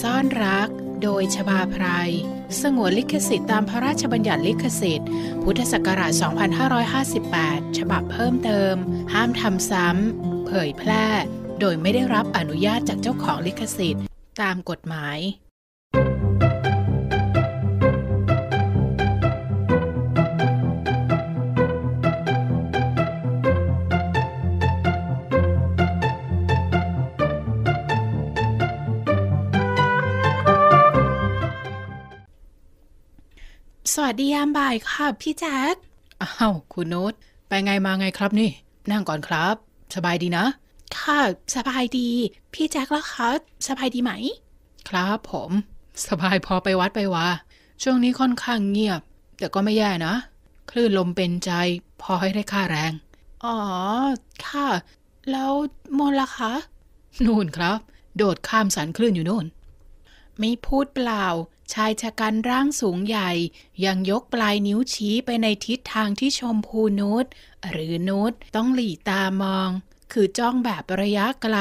ซ่อนรัก โดยชบาพรายสงวนลิขสิทธิ์ตามพระราชบัญญัติลิขสิทธิ์ พุทธศักราช2558 ฉบับเพิ่มเติม ห้ามทำซ้ำเผยแพร่ โดยไม่ได้รับอนุญาตจากเจ้าของลิขสิทธิ์ ตามกฎหมายสวัสดียามบ่ายค่ะพี่แจ็ค อ้าว คุณนุชไปไงมาไงครับนี่นั่งก่อนครับ สบายดีนะ ค่ะ สบายดี พี่แจ็คล่ะคะสบายดีไหม ครับผม สบายพอไปวัดไปวาช่วงนี้ค่อนข้างเงียบ แต่ก็ไม่แย่นะ คลื่นลมเป็นใจ พอให้ได้ค่าแรง อ๋อค่ะ แล้วมนล่ะคะ นู่นครับ โดดข้ามสันคลื่นอยู่นู่นไม่พูดเปล่าชายชะกันร่างสูงใหญ่ยังยกปลายนิ้วชี้ไปในทิศทางที่ชมพูนุชหรือนุชต้องหลีตามองคือจ้องแบบระยะไกล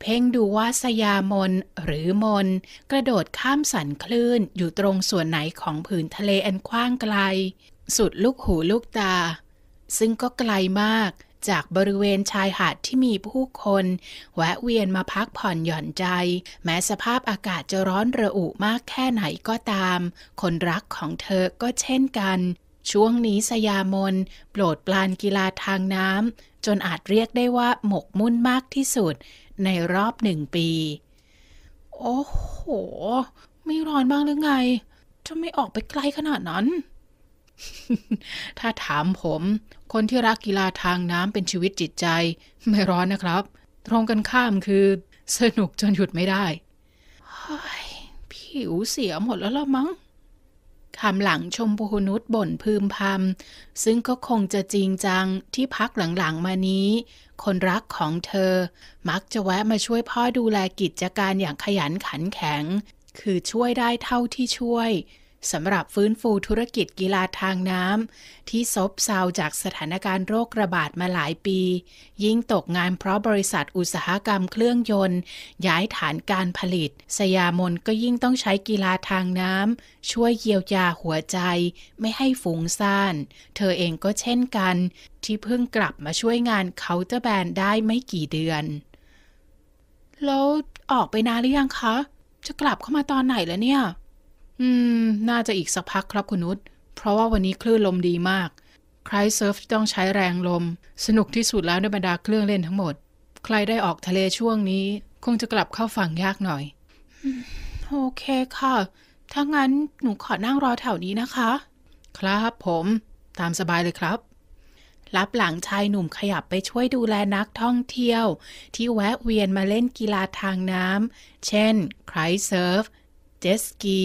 เพ่งดูว่าสยามนหรือมนกระโดดข้ามสันคลื่นอยู่ตรงส่วนไหนของผืนทะเลอันกว้างไกลสุดลูกหูลูกตาซึ่งก็ไกลมากจากบริเวณชายหาดที่มีผู้คน แวะเวียนมาพักผ่อนหย่อนใจ แม้สภาพอากาศจะร้อนระอุมากแค่ไหนก็ตาม คนรักของเธอก็เช่นกัน ช่วงนี้สยามนโปรดปลานกีฬาทางน้ำจนอาจเรียกได้ว่าหมกมุ่นมากที่สุด ในรอบหนึ่งปี โอ้โห ไม่ร้อนบ้างหรือไงทำไมออกไปไกลขนาดนั้นถ้าถามผม คนที่รักกีฬาทางน้ำเป็นชีวิตจิตใจ ไม่ร้อนนะครับ ตรงกันข้ามคือ สนุกจนหยุดไม่ได้ผิวเสียหมดแล้วละมั้งคำหลังชมพูนุ์บ่นพึมพำซึ่งก็คงจะจริงจังที่พักหลังๆมานี้ คนรักของเธอมักจะแวะมาช่วยพ่อดูแลกิจการอย่างขยันขันแข็ง คือช่วยได้เท่าที่ช่วยสำหรับฟื้นฟูธุรกิจกีฬาทางน้ำที่ซบเซาจากสถานการณ์โรคระบาดมาหลายปี ยิ่งตกงานเพราะบริษัทอุตสาหกรรมเครื่องยนต์ ย้ายฐานการผลิต สยามนก็ยิ่งต้องใช้กีฬาทางน้ำช่วยเยียวยาหัวใจ ไม่ให้ฝุงซ่านเธอเองก็เช่นกัน ที่เพิ่งกลับมาช่วยงานเคาน์เตอร์แบนได้ไม่กี่เดือนแล้วออกไปนานหรือยังคะ จะกลับเข้ามาตอนไหนแล้วเนี่ยอืมน่าจะอีกสักพักครับคุณนุช เพราะว่าวันนี้คลื่นลมดีมาก ใครเซิร์ฟต้องใช้แรงลม สนุกที่สุดแล้วในบรรดาเครื่องเล่นทั้งหมด ใครได้ออกทะเลช่วงนี้ คงจะกลับเข้าฝั่งยากหน่อย โอเคค่ะ ถ้างั้นหนูขอนั่งรอแถวนี้นะคะ ครับผม ตามสบายเลยครับ รับหลังชายหนุ่มขยับไปช่วยดูแลนักท่องเที่ยว ที่แวะเวียนมาเล่นกีฬาทางน้ำเช่น ไครเซิร์ฟ เจสกี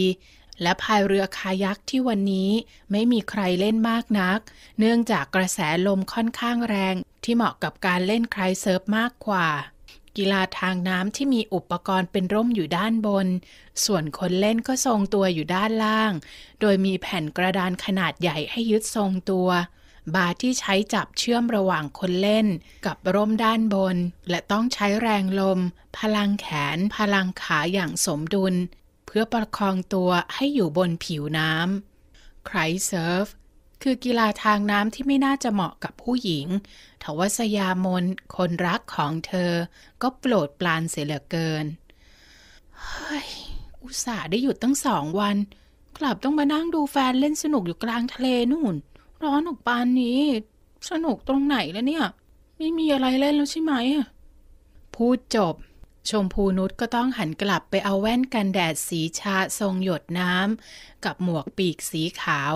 และพายเรือคายักที่วันนี้ไม่มีใครเล่นมากนัก เนื่องจากกระแสลมค่อนข้างแรงที่เหมาะกับการเล่นไครเซิร์ฟมากกว่า กีฬาทางน้ำที่มีอุปกรณ์เป็นร่มอยู่ด้านบน ส่วนคนเล่นก็ทรงตัวอยู่ด้านล่าง โดยมีแผ่นกระดานขนาดใหญ่ให้ยึดทรงตัว บาที่ใช้จับเชื่อมระหว่างคนเล่น กับร่มด้านบน และต้องใช้แรงลม พลังแขน พลังขาอย่างสมดุลพื่อประคองตัวให้อยู่บนผิวน้ำไครเซิร์ฟ คือกีฬาทางน้ำที่ไม่น่าจะเหมาะกับผู้หญิง ทวสยามน คนรักของเธอ ก็โปรดปลานเสียเหลือเกิน เฮ้ย อุตส่าห์ได้หยุดตั้งสองวัน กลับต้องมานั่งดูแฟนเล่นสนุกอยู่กลางทะเลนู่น ร้อนออกปานนี้ สนุกตรงไหนแล้วเนี่ย ไม่มีอะไรเล่นแล้วใช่ไหม พูดจบชมพูนุชก็ต้องหันกลับไปเอาแว่นกันแดดสีชาทรงหยดน้ำกับหมวกปีกสีขาว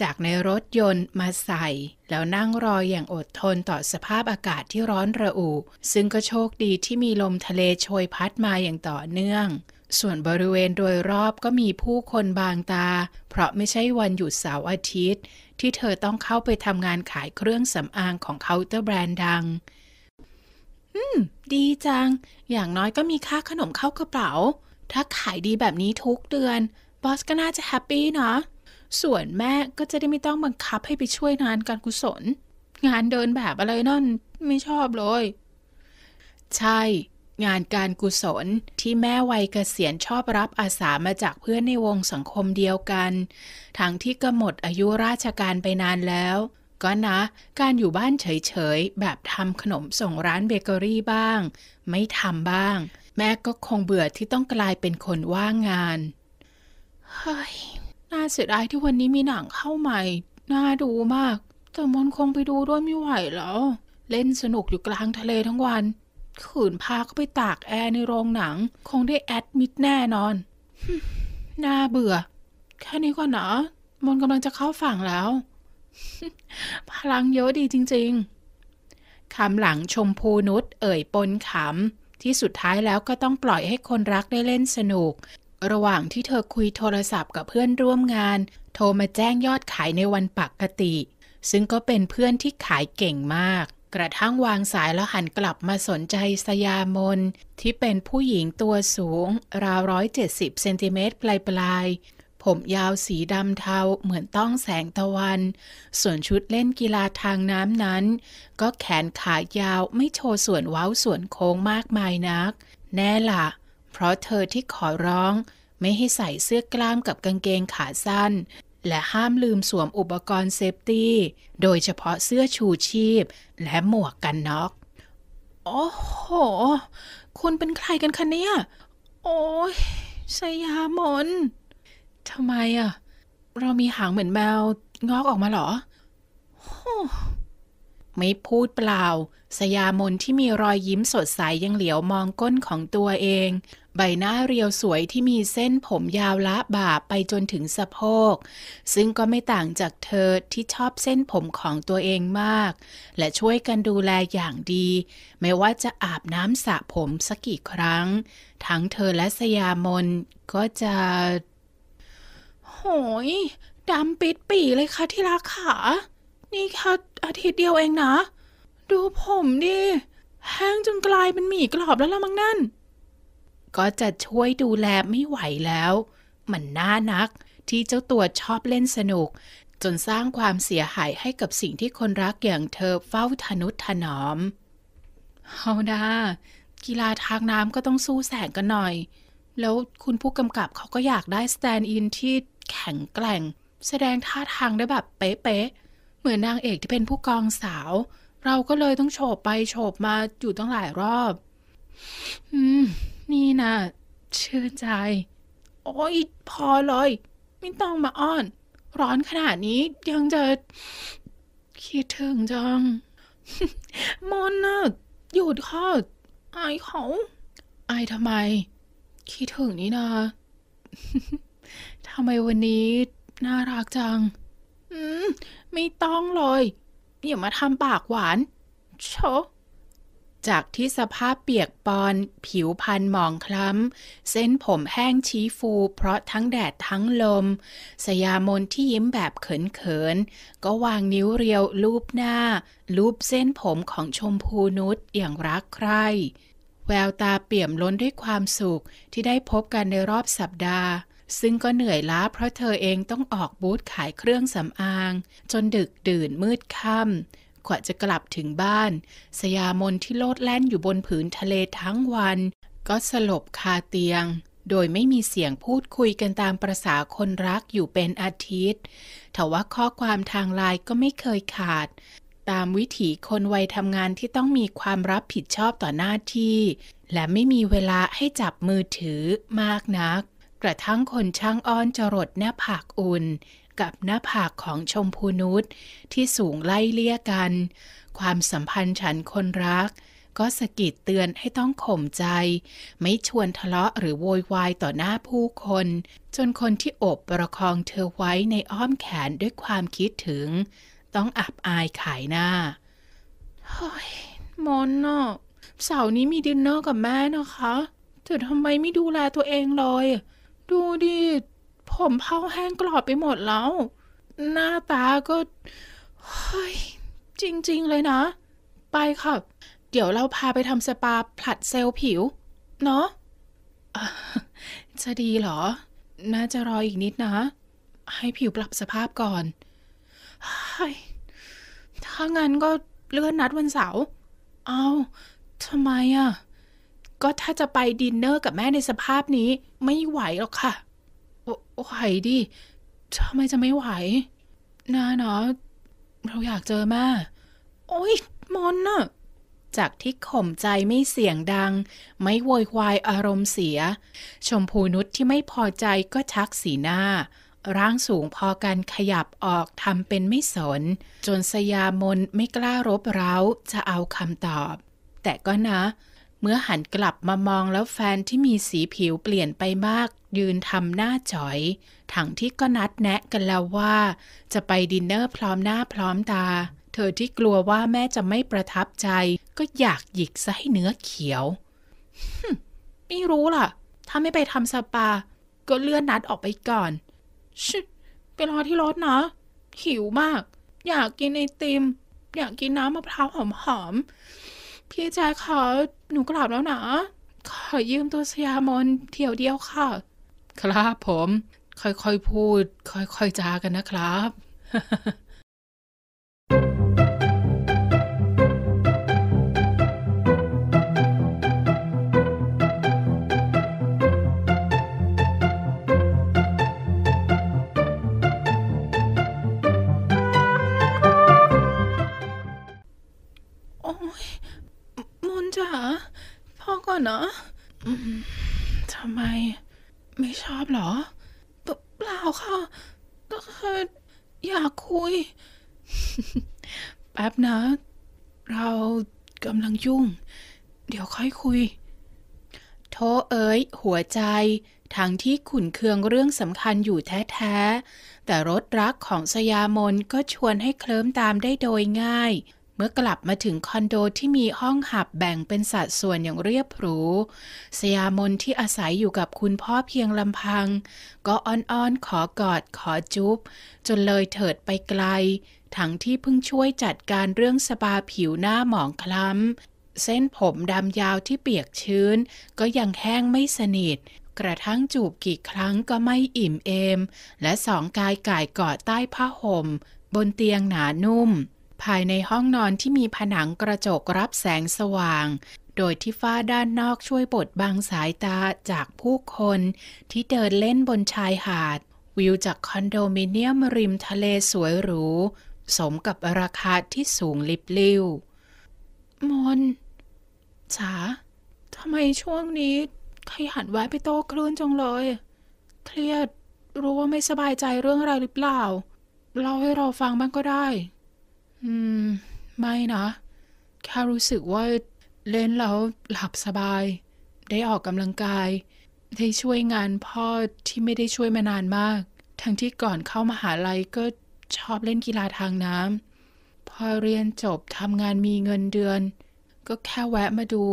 จากในรถยนต์มาใส่ แล้วนั่งรออย่างอดทนต่อสภาพอากาศที่ร้อนระอุ ซึ่งก็โชคดีที่มีลมทะเลโชยพัดมาอย่างต่อเนื่อง ส่วนบริเวณโดยรอบก็มีผู้คนบางตา เพราะไม่ใช่วันหยุดเสาร์อาทิตย์ ที่เธอต้องเข้าไปทำงานขายเครื่องสำอางของเคาน์เตอร์แบรนด์ดังืมดีจัง อย่างน้อยก็มีค่าขนมเข้ากระเป๋า ถ้าขายดีแบบนี้ทุกเดือน บอสก็น่าจะแฮปปี้เนาะ ส่วนแม่ก็จะได้ไม่ต้องบังคับให้ไปช่วยงานการกุศล งานเดินแบบอะไรนั่น ไม่ชอบเลย ใช่ งานการกุศลที่แม่วัยเกษียณชอบรับอาสามาจากเพื่อนในวงสังคมเดียวกัน ทั้งที่กำหมดอายุราชการไปนานแล้วก็นะการอยู่บ้านเฉย ๆ แบบทำขนมส่งร้านเบเกอรี่บ้าง ไม่ทำบ้าง แม่ก็คงเบื่อที่ต้องกลายเป็นคนว่างงาน เฮ้ย น่าเสียดายที่วันนี้มีหนังเข้าใหม่ น่าดูมากแต่มนคงไปดูด้วยไม่ไหวแล้วเล่นสนุกอยู่กลางทะเลทั้งวันขืนพาเขาไปตากแอร์ในโรงหนัง คงได้แอดมิดแน่นอน น่าเบื่อ แค่นี้ก่อนนะมนกำลังจะเข้าฝั่งแล้วพลังเยอะดีจริงๆ คำหลังชมพูนุชเอ่ยปนขำ ที่สุดท้ายแล้วก็ต้องปล่อยให้คนรักได้เล่นสนุก ระหว่างที่เธอคุยโทรศัพท์กับเพื่อนร่วมงาน โทรมาแจ้งยอดขายในวันปกติ ซึ่งก็เป็นเพื่อนที่ขายเก่งมาก กระทั่งวางสายแล้วหันกลับมาสนใจสยามน ที่เป็นผู้หญิงตัวสูง ราวร้อยเจ็ดสิบเซนติเมตรปลายยผมยาวสีดำเทาเหมือนต้องแสงตะวัน ส่วนชุดเล่นกีฬาทางน้ำนั้น ก็แขนขายาวไม่โชว์ส่วนเว้าส่วนโค้งมากมายนัก แน่ละ่ะ เพราะเธอที่ขอร้อง ไม่ให้ใส่เสื้อกล้ามกับกางเกงขาสั้น และห้ามลืมสวมอุปกรณ์เซฟตี้ โดยเฉพาะเสื้อชูชีพและหมวกกันน็อกโอ้โห คุณเป็นใครกันคะเนี่ย โอ้ยสยามนทำไมอ่ะเรามีหางเหมือนแมวงอกออกมาหรอ ไม่พูดเปล่า สยามนที่มีรอยยิ้มสดใสยังเหลียวมองก้นของตัวเอง ใบหน้าเรียวสวยที่มีเส้นผมยาวละบ่าไปจนถึงสะโพก ซึ่งก็ไม่ต่างจากเธอที่ชอบเส้นผมของตัวเองมาก และช่วยกันดูแลอย่างดี ไม่ว่าจะอาบน้ำสระผมสักกี่ครั้ง ทั้งเธอและสยามนก็จะโหย ดำปิดปี่เลยค่ะที่รักขา นี่ค่ะอาทิตย์เดียวเองนะ ดูผมดิ แห้งจนกลายเป็นหมี่กรอบแล้วละมั้งนั่น ก็จะช่วยดูแลไม่ไหวแล้ว มันน่านักที่เจ้าตัวชอบเล่นสนุก จนสร้างความเสียหายให้กับสิ่งที่คนรักอย่างเธอเฝ้าทนุถนอมเอานากีฬาทางน้ำก็ต้องสู้แสงกันหน่อย แล้วคุณผู้กำกับเขาก็อยากได้สแตนด์อินที่แข็งแกร่ง แสดงท่าทางได้แบบเป๊ะๆเหมือนนางเอกที่เป็นผู้กองสาว เราก็เลยต้องโฉบไปโฉบมา อยู่ตั้งหลายรอบ อืม นี่นะชื่นใจ โอ้ยพอเลย ไม่ต้องมาอ้อน ร้อนขนาดนี้ยังจะคิดถึงจังมอนนะหยุดค่ะอเขาไอทำไม คิดถึงนี่นะทำไมวันนี้ น่ารักจัง อืม ไม่ต้องเลย อย่ามาทำปากหวานโชจากที่สภาพเปียกปอน ผิวพันหมองคล้ำ เส้นผมแห้งชี้ฟู เพราะทั้งแดดทั้งลม สยามนที่ยิ้มแบบเขิน ๆ ก็วางนิ้วเรียวลูบหน้าลูบเส้นผมของชมพูนุชอย่างรักใคร่แววตาเปี่ยมล้นด้วยความสุข ที่ได้พบกันในรอบสัปดาห์ซึ่งก็เหนื่อยล้าเพราะเธอเองต้องออกบูธขายเครื่องสำอาง จนดึกดื่นมืดค่ำกว่าจะกลับถึงบ้าน สยามนที่โลดแล่นอยู่บนผืนทะเลทั้งวัน ก็สลบคาเตียง โดยไม่มีเสียงพูดคุยกันตามประษาคนรักอยู่เป็นอาทิตย์แต่ว่าข้อความทางไลน์ก็ไม่เคยขาด ตามวิถีคนวัยทำงานที่ต้องมีความรับผิดชอบต่อหน้าที่ และไม่มีเวลาให้จับมือถือมากนักกระทั่งคนช่างอ้อนจรดหน้าผากอุ่น กับหน้าผากของชมพูนุชที่สูงไล่เลี่ยกัน ความสัมพันธ์ฉันคนรักก็สะกิดเตือนให้ต้องข่มใจ ไม่ชวนทะเลาะหรือโวยวายต่อหน้าผู้คน จนคนที่อบประคองเธอไว้ในอ้อมแขนด้วยความคิดถึง ต้องอับอายขายหน้าเฮ้ยมอนเนาะเสาร์นี้มีดินเนอร์กับแม่นะคะเธอทำไมไม่ดูแลตัวเองเลยดูดิ ผมเผาแห้งกรอบไปหมดแล้ว หน้าตาก็เฮ้ยจริงๆเลยนะ ไปค่ะ เดี๋ยวเราพาไปทำสปาผลัดเซลล์ผิว เนาะจะดีเหรอ น่าจะรออีกนิดนะ ให้ผิวปรับสภาพก่อนถ้างั้นก็เลื่อนนัดวันเสาร์เอาทำไมอะ่ะก็ถ้าจะไปดินเนอร์กับแม่ในสภาพนี้ ไม่ไหวหรอกค่ะไหวดิ ทำไมจะไม่ไหวนาเนาะเราอยากเจอแม่โอ๊ยมอนน่ะ จากที่ข่มใจไม่เสียงดัง ไม่โวยวายอารมณ์เสีย ชมพูนุชที่ไม่พอใจก็ชักสีหน้า ร่างสูงพอกันขยับออกทำเป็นไม่สน จนสยามนไม่กล้ารบเร้าจะเอาคำตอบ แต่ก็นะเมื่อหันกลับมามองแล้วแฟนที่มีสีผิวเปลี่ยนไปมาก ยืนทำหน้าจ๋อยทั้งที่ก็นัดแนะกันแล้วว่า จะไปดินเนอร์พร้อมหน้าพร้อมตา เธอที่กลัวว่าแม่จะไม่ประทับใจ ก็อยากหยิกซะให้เนื้อเขียวไม่รู้ล่ะ ถ้าไม่ไปทำสปา ก็เลื่อนนัดออกไปก่อนชิไปรอที่รถนะหิวมาก อยากกินไอติมอยากกินน้ำมะพร้าวหอมๆพี่แจ๊คคะหนูกลับแล้วนะ ขอยืมตัวสยามอนเที่ยวเดียวค่ะ ครับผม ค่อยๆพูด ค่อยๆจากันนะครับจ๋าพ่อก่อนเนะอทำไมไม่ชอบเหรอ เปเปล่าค่ะก็คืออยากคุย แป๊บนะเรากำลังยุ่ง เดี๋ยวค่อยคุย โทเอ๋ยหัวใจ ทั้งที่ขุนเคืองเรื่องสำคัญอยู่แท้ๆ แต่รถรักของสยามน ก็ชวนให้เคลิ้มตามได้โดยง่ายมื่อกลับมาถึงคอนโดที่มีห้องหับแบ่งเป็นสัดส่วนอย่างเรียบหรูสยามนที่อาศัยอยู่กับคุณพ่อเพียงลำพัง ก็อ้อนๆขอกอดขอจุ๊บจนเลยเถิดไปไกล ทั้งที่เพิ่งช่วยจัดการเรื่องสปาผิวหน้าหมองคล้ำ เส้นผมดำยาวที่เปียกชื้นก็ยังแห้งไม่สนิท กระทั่งจูบกี่ครั้งก็ไม่อิ่มเอม และสองกายก่ายกอดใต้ผ้าห่ม บนเตียงหนานุ่มภายในห้องนอนที่มีผนังกระจกรับแสงสว่าง โดยที่ฝ้าด้านนอกช่วยบดบังสายตาจากผู้คนที่เดินเล่นบนชายหาด วิวจากคอนโดมิเนียมริมทะเลสวยหรู สมกับราคาที่สูงลิบลิ่วมนจ๋าทำไมช่วงนี้ขยันแวะไปโต้คลื่นจังเลย เครียดรู้ว่าไม่สบายใจเรื่องอะไรหรือเปล่าเล่าให้เราฟังบ้างก็ได้ืมไม่นะ แค่รู้สึกว่าเล่นแล้วหลับสบาย ได้ออกกำลังกาย ได้ช่วยงานพ่อที่ไม่ได้ช่วยมานานมาก ทั้งที่ก่อนเข้ามาหาลัยก็ชอบเล่นกีฬาทางน้ำพอเรียนจบทำงานมีเงินเดือน ก็แค่แวะมาดู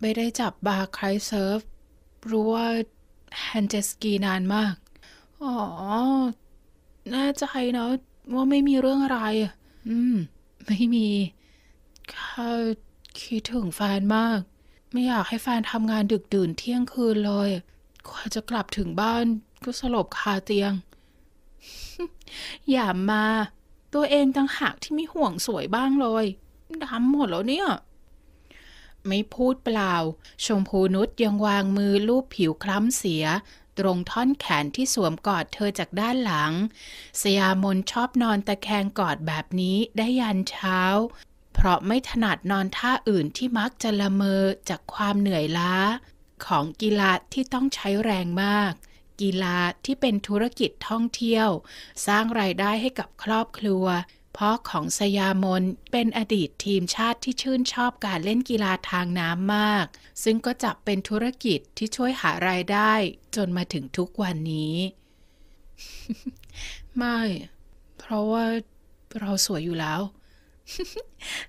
ไม่ได้จับบาร์ใครเซิร์ฟรู้ว่าแฮนเจสกีนานมาก อ๋อแน่ใจนะว่าไม่มีเรื่องอะไรอืมไม่มี ข้าคิดถึงแฟนมาก ไม่อยากให้แฟนทำงานดึกดื่นเที่ยงคืนเลย กว่าจะกลับถึงบ้านก็สลบคาเตียง อย่ามา ตัวเองต่างหากที่ไม่ห่วงสวยบ้างเลย ดำหมดแล้วเนี่ย ไม่พูดเปล่า ชมพูนุชยังวางมือลูบผิวคล้ำเสียตรงท่อนแขนที่สวมกอดเธอจากด้านหลัง สยามนชอบนอนตะแคงกอดแบบนี้ได้ยันเช้า เพราะไม่ถนัดนอนท่าอื่นที่มักจะละเมอจากความเหนื่อยล้า ของกีฬาที่ต้องใช้แรงมาก กีฬาที่เป็นธุรกิจท่องเที่ยว สร้างรายได้ให้กับครอบครัวพ่อของสยามนเป็นอดีตทีมชาติที่ชื่นชอบการเล่นกีฬาทางน้ำมาก ซึ่งก็จับเป็นธุรกิจที่ช่วยหารายได้จนมาถึงทุกวันนี้ ไม่ เพราะว่าเราสวยอยู่แล้ว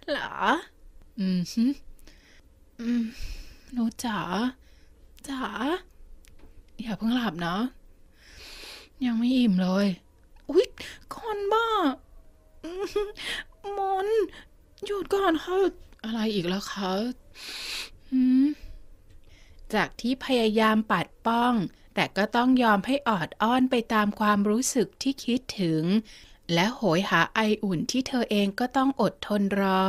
เหรออืมฮึอืมหนูจ๋าจ๋าอย่าเพิ่งหลับเนะยังไม่อิ่มเลย อุ๊ยคนบ้ามน หยุดก่อนเขาอะไรอีกแล้วเขาจากที่พยายามปัดป้อง แต่ก็ต้องยอมให้ออดอ้อนไปตามความรู้สึกที่คิดถึง และโหยหาไออุ่นที่เธอเองก็ต้องอดทนรอ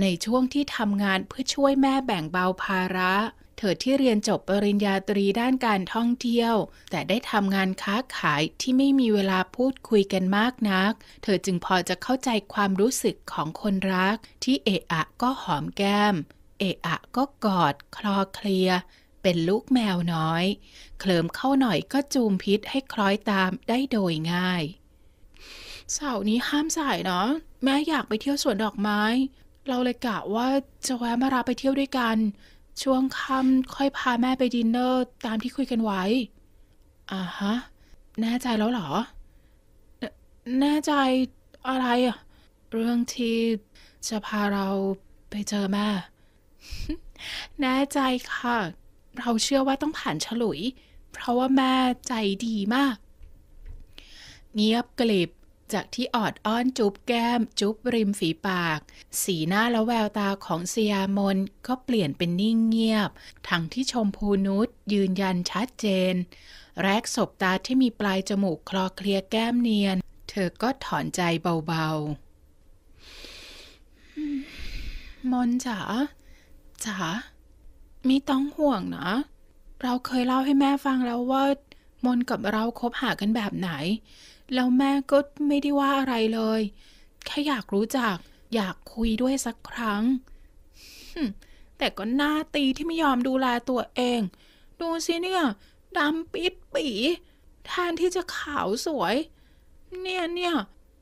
ในช่วงที่ทำงานเพื่อช่วยแม่แบ่งเบาภาระเธอที่เรียนจบปริญญาตรีด้านการท่องเที่ยว แต่ได้ทำงานค้าขายที่ไม่มีเวลาพูดคุยกันมากนัก เธอจึงพอจะเข้าใจความรู้สึกของคนรักที่เอะอะก็หอมแก้มเอะอะก็กอดคลอเคลียเป็นลูกแมวน้อยเคลิมเข้าหน่อยก็จูมพิษให้คล้อยตามได้โดยง่ายเสาร์นี้ห้ามสายเนาะแม่อยากไปเที่ยวสวนดอกไม้ เราเลยกะว่าจะแวะมารับไปเที่ยวด้วยกันช่วงค่ำค่อยพาแม่ไปดินเนอร์ตามที่คุยกันไว้ อ่าฮะ แน่ใจแล้วเหรอ แน่ใจอะไรอะเรื่องที่จะพาเราไปเจอแม่ แน่ใจค่ะ เราเชื่อว่าต้องผ่านฉลุย เพราะว่าแม่ใจดีมากเงียบกลิบจากที่ออดอ้อนจุบแก้ม จุบริมฝีปาก สีหน้าและแววตาของสยามนก็เปลี่ยนเป็นนิ่งเงียบ ทั้งที่ชมพูนุชยืนยันชัดเจน แรกศบตาที่มีปลายจมูกคลอเคลียแก้มเนียน เธอก็ถอนใจเบาๆ มนจ๋าจ๋าไม่ต้องห่วงนะ เราเคยเล่าให้แม่ฟังแล้วว่า มนกับเราคบหากันแบบไหนแล้วแม่ก็ไม่ได้ว่าอะไรเลย แค่อยากรู้จักอยากคุยด้วยสักครั้งแต่ก็หน้าตีที่ไม่ยอมดูแลตัวเอง ดูสิเนี่ยดำปิดปี แทนที่จะขาวสวย เนี่ยเนี่ย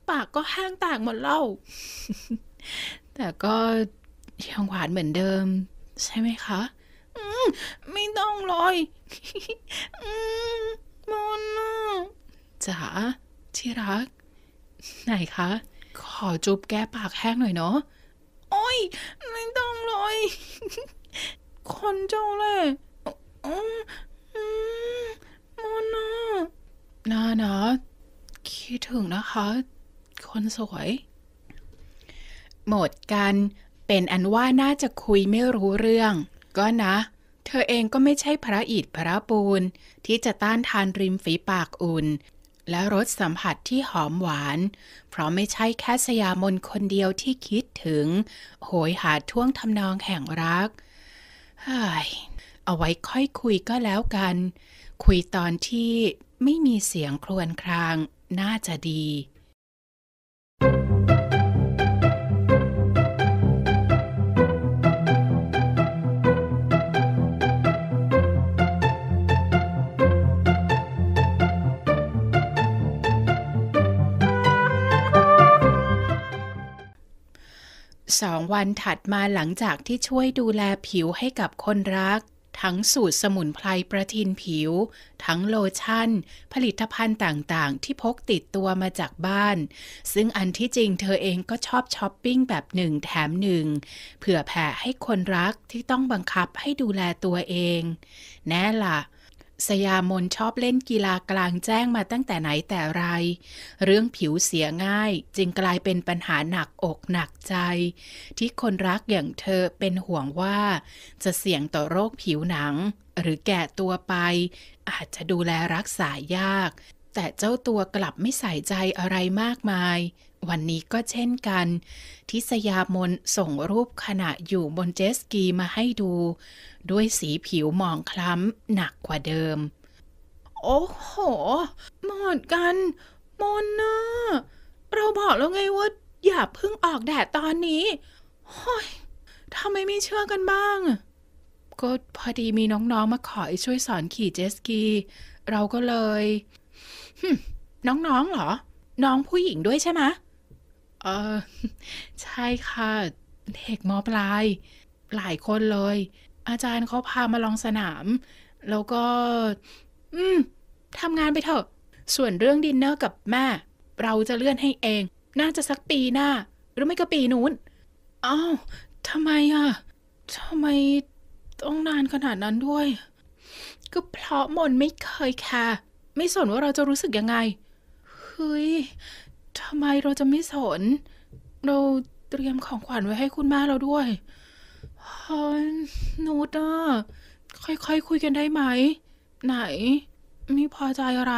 ปากก็แห้งแตกหมดเล่า แต่ก็ยังหวานเหมือนเดิม ใช่ไหมคะมไม่ต้องเลยมอนจ๋าที่รัก ไหนคะ ขอจุบแก้ปากแห้งหน่อยเนาะโอ้ย ไม่ต้องเลยคนเจ้าเลยมอนาน่านะคิดถึงนะคะ คนสวย หมดกัน เป็นอันว่าน่าจะคุยไม่รู้เรื่อง ก็นะ เธอเองก็ไม่ใช่พระอิฐพระปูนที่จะต้านทานริมฝีปากอุ่นและรสสัมผัสที่หอมหวาน เพราะไม่ใช่แค่สยามนคนเดียวที่คิดถึง โหยหาท่วงทำนองแห่งรักเอาไว้ค่อยคุยก็แล้วกัน คุยตอนที่ไม่มีเสียงครวญครางน่าจะดีสองวันถัดมาหลังจากที่ช่วยดูแลผิวให้กับคนรัก ทั้งสูตรสมุนไพร ประทินผิว ทั้งโลชั่น ผลิตภัณฑ์ต่างๆ ที่พกติดตัวมาจากบ้าน ซึ่งอันที่จริงเธอเองก็ชอบช้อปปิ้งแบบหนึ่งแถมหนึ่งเผื่อแผ่ให้คนรักที่ต้องบังคับให้ดูแลตัวเอง แน่ละ่ะสยามนชอบเล่นกีฬากลางแจ้งมาตั้งแต่ไหนแต่ไร เรื่องผิวเสียง่ายจึงกลายเป็นปัญหาหนักอกหนักใจ ที่คนรักอย่างเธอเป็นห่วงว่า จะเสี่ยงต่อโรคผิวหนัง หรือแก่ตัวไป อาจจะดูแลรักษายาก แต่เจ้าตัวกลับไม่ใส่ใจอะไรมากมายวันนี้ก็เช่นกัน ทิศยามนส่งรูปขณะอยู่บนเจสกีมาให้ดู ด้วยสีผิวหมองคล้ำหนักกว่าเดิม โอ้โห หมดกัน มนนะเราบอกแล้วไงว่าอย่าเพิ่งออกแดดตอนนี้ฮ้ยทำไมไม่เชื่อกันบ้าง ก็พอดีมีน้องๆ มาขอช่วยสอนขี่เจสกี เราก็เลยน้องๆเหรอ น้องผู้หญิงด้วยใช่ไหมเออใช่ค่ะ เด็กมอปลาย หลายคนเลย อาจารย์เขาพามาลองสนาม แล้วก็ อืมทำงานไปเถอะ ส่วนเรื่องดินเนอร์กับแม่ เราจะเลื่อนให้เอง น่าจะสักปีหน้า หรือไม่ก็ปีนู้นอ้าวทำไมอ่ะทำไมต้องนานขนาดนั้นด้วย ก็เพราะมนไม่เคยค่ะไม่สนว่าเราจะรู้สึกยังไงเฮ้ยทำไมเราจะไม่สน เราเตรียมของขวัญไว้ให้คุณแม่เราด้วยฮนนูดอะค่อยๆคคุยกันได้ไหม ไหนไม่พอใจอะไร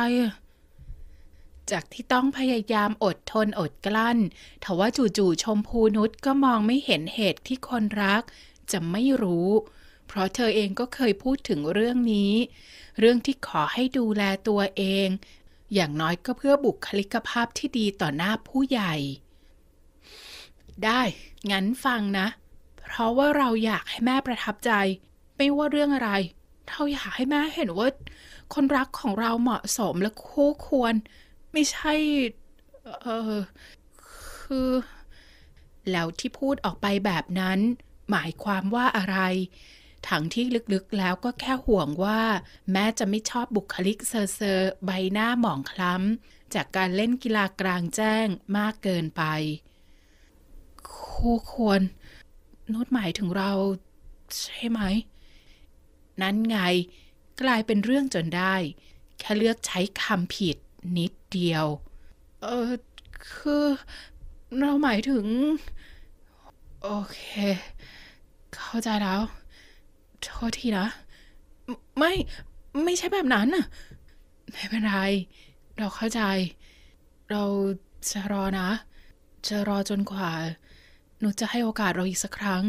จากที่ต้องพยายามอดทนอดกลั้น ทว่าจู่ๆชมพูนุชก็มองไม่เห็นเหตุที่คนรักจะไม่รู้ เพราะเธอเองก็เคยพูดถึงเรื่องนี้ เรื่องที่ขอให้ดูแลตัวเองอย่างน้อยก็เพื่อบุคลิกภาพที่ดีต่อหน้าผู้ใหญ่ ได้ งั้นฟังนะ เพราะว่าเราอยากให้แม่ประทับใจ ไม่ว่าเรื่องอะไรเราอยากให้แม่เห็นว่า คนรักของเราเหมาะสมและคู่ควร ไม่ใช่ เออ คือ แล้วที่พูดออกไปแบบนั้น หมายความว่าอะไรทั้งที่ลึกๆแล้วก็แค่ห่วงว่าแม้จะไม่ชอบบุคลิกเซอร์ๆใบหน้าหมองคล้ำ จากการเล่นกีฬากลางแจ้งมากเกินไป คู่ควรนุชหมายถึงเราใช่ไหม นั้นไงกลายเป็นเรื่องจนได้ แค่เลือกใช้คำผิดนิดเดียว เออคือ เราหมายถึง โอเค เข้าใจแล้วโทษทีนะ ไม่ไม่ใช่แบบนั้นน่ะไม่เป็นไร เราเข้าใจ เราจะรอนะ จะรอจนกว่า หนูจะให้โอกาสเราอีกสักครั้ง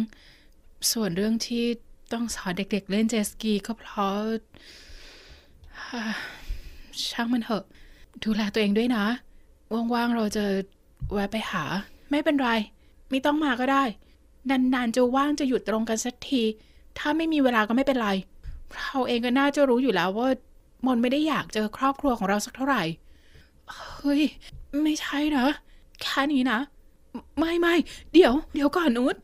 ส่วนเรื่องที่ต้องสอนเด็กๆเล่นเจสกีก็เพราะช่างมันเถอะ ดูแลตัวเองด้วยนะ ว่างๆเราจะแวะไปหา ไม่เป็นไร ไม่ต้องมาก็ได้นานๆจะว่างจะหยุดตรงกันสักทีถ้าไม่มีเวลาก็ไม่เป็นไร เราเองก็น่าจะรู้อยู่แล้วว่า มนไม่ได้อยากเจอครอบครัวของเราสักเท่าไหร่ เฮ้ย ไม่ใช่นะ แค่นี้นะ ไม่ไม่เดี๋ยว เดี๋ยวก่อน นุช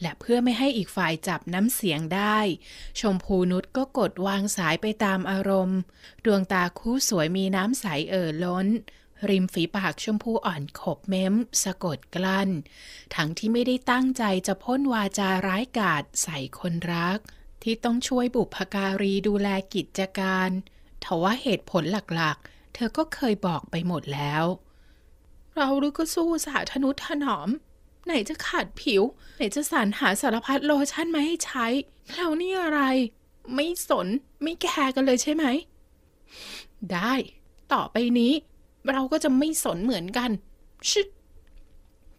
และเพื่อไม่ให้อีกฝ่ายจับน้ำเสียงได้ ชมพูนุชก็กดวางสายไปตามอารมณ์ ดวงตาคู่สวยมีน้ำใสเอ่อล้นริมฝีปากชมพูอ่อนขบเม้ม สะกดกลั้น ทั้งที่ไม่ได้ตั้งใจจะพ่นวาจาร้ายกาจใส่คนรัก ที่ต้องช่วยบุพการีดูแลกิจการทว่าเหตุผลหลักๆ เธอก็เคยบอกไปหมดแล้ว เรารู้ก็สู้สาธนุถนอม ไหนจะขาดผิว ไหนจะสารหาสารพัดโลชั่นมาให้ใช้ แล้วนี่อะไร ไม่สนไม่แคร์กันเลยใช่ไหม ได้ ต่อไปนี้เราก็จะไม่สนเหมือนกันชด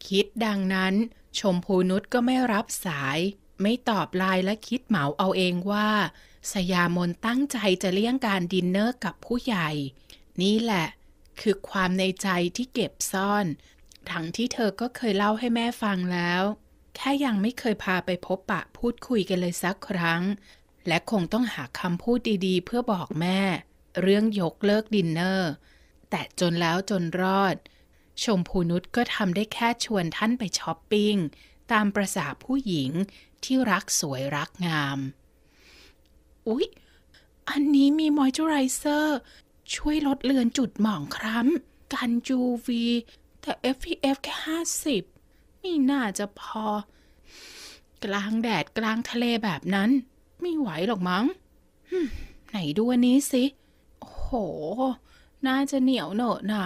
คิดดังนั้น ชมพูนุชก็ไม่รับสาย ไม่ตอบไลน์และคิดเหมาเอาเองว่า สยามนตั้งใจจะเลี่ยงการดินเนอร์กับผู้ใหญ่ นี่แหละ คือความในใจที่เก็บซ่อน ทั้งที่เธอก็เคยเล่าให้แม่ฟังแล้ว แค่ยังไม่เคยพาไปพบปะพูดคุยกันเลยสักครั้ง และคงต้องหาคำพูดดีๆเพื่อบอกแม่ เรื่องยกเลิกดินเนอร์แต่จนแล้วจนรอด ชมพูนุชก็ทำได้แค่ชวนท่านไปช้อปปิ้ง ตามประษาผู้หญิงที่รักสวยรักงาม อุ๊ย อันนี้มีมอยเจอไรเซอร์ ช่วยลดเลือนจุดหมองคล้ำกันวีแต่ FPF แค่50ไม่น่าจะพอ กลางแดดกลางทะเลแบบนั้น ไม่ไหวหรอกมั้งไหนดูอันนี้สิ โอ้โหน่าจะเหนียวโหนดน่ะ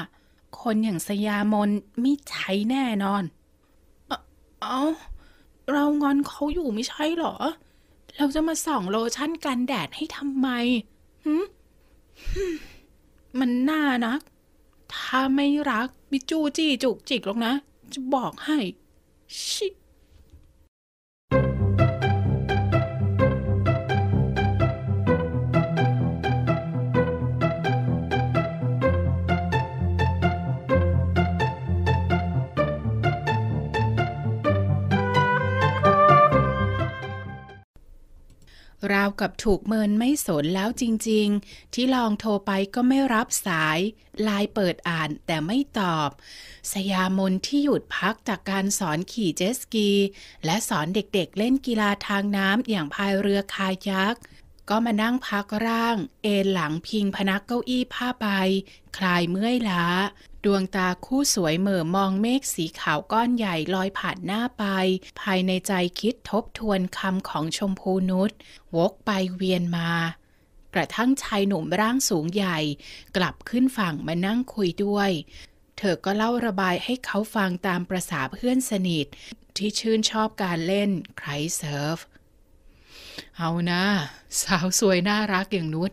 คนอย่างสยามนไม่ใช้แน่นอน เอ้า เรางอนเขาอยู่ไม่ใช่เหรอ เราจะมาส่องโลชั่นกันแดดให้ทำไมหืมมันน่านัก ถ้าไม่รักบิจูจี้จุกจิกหรอกนะ จะบอกให้ ชิราวกับถูกเมินไม่สนแล้วจริง ๆ ที่ลองโทรไปก็ไม่รับสาย ไลน์เปิดอ่านแต่ไม่ตอบ สยามนที่หยุดพักจากการสอนขี่เจสกี และสอนเด็กๆเล่นกีฬาทางน้ำอย่างพายเรือคายักก็มานั่งพักร่าง เอนหลังพิงพนักเก้าอี้ผ้าใบคลายเมื่อยล้า ดวงตาคู่สวยเหม่อมองเมฆสีขาวก้อนใหญ่ลอยผ่านหน้าไป ภายในใจคิดทบทวนคำของชมพูนุชวกไปเวียนมา กระทั่งชายหนุ่มร่างสูงใหญ่ กลับขึ้นฝั่งมานั่งคุยด้วย เธอก็เล่าระบายให้เขาฟังตามประษาเพื่อนสนิท ที่ชื่นชอบการเล่นไครเซิร์ฟเอานะ สาวสวยน่ารักอย่างนุช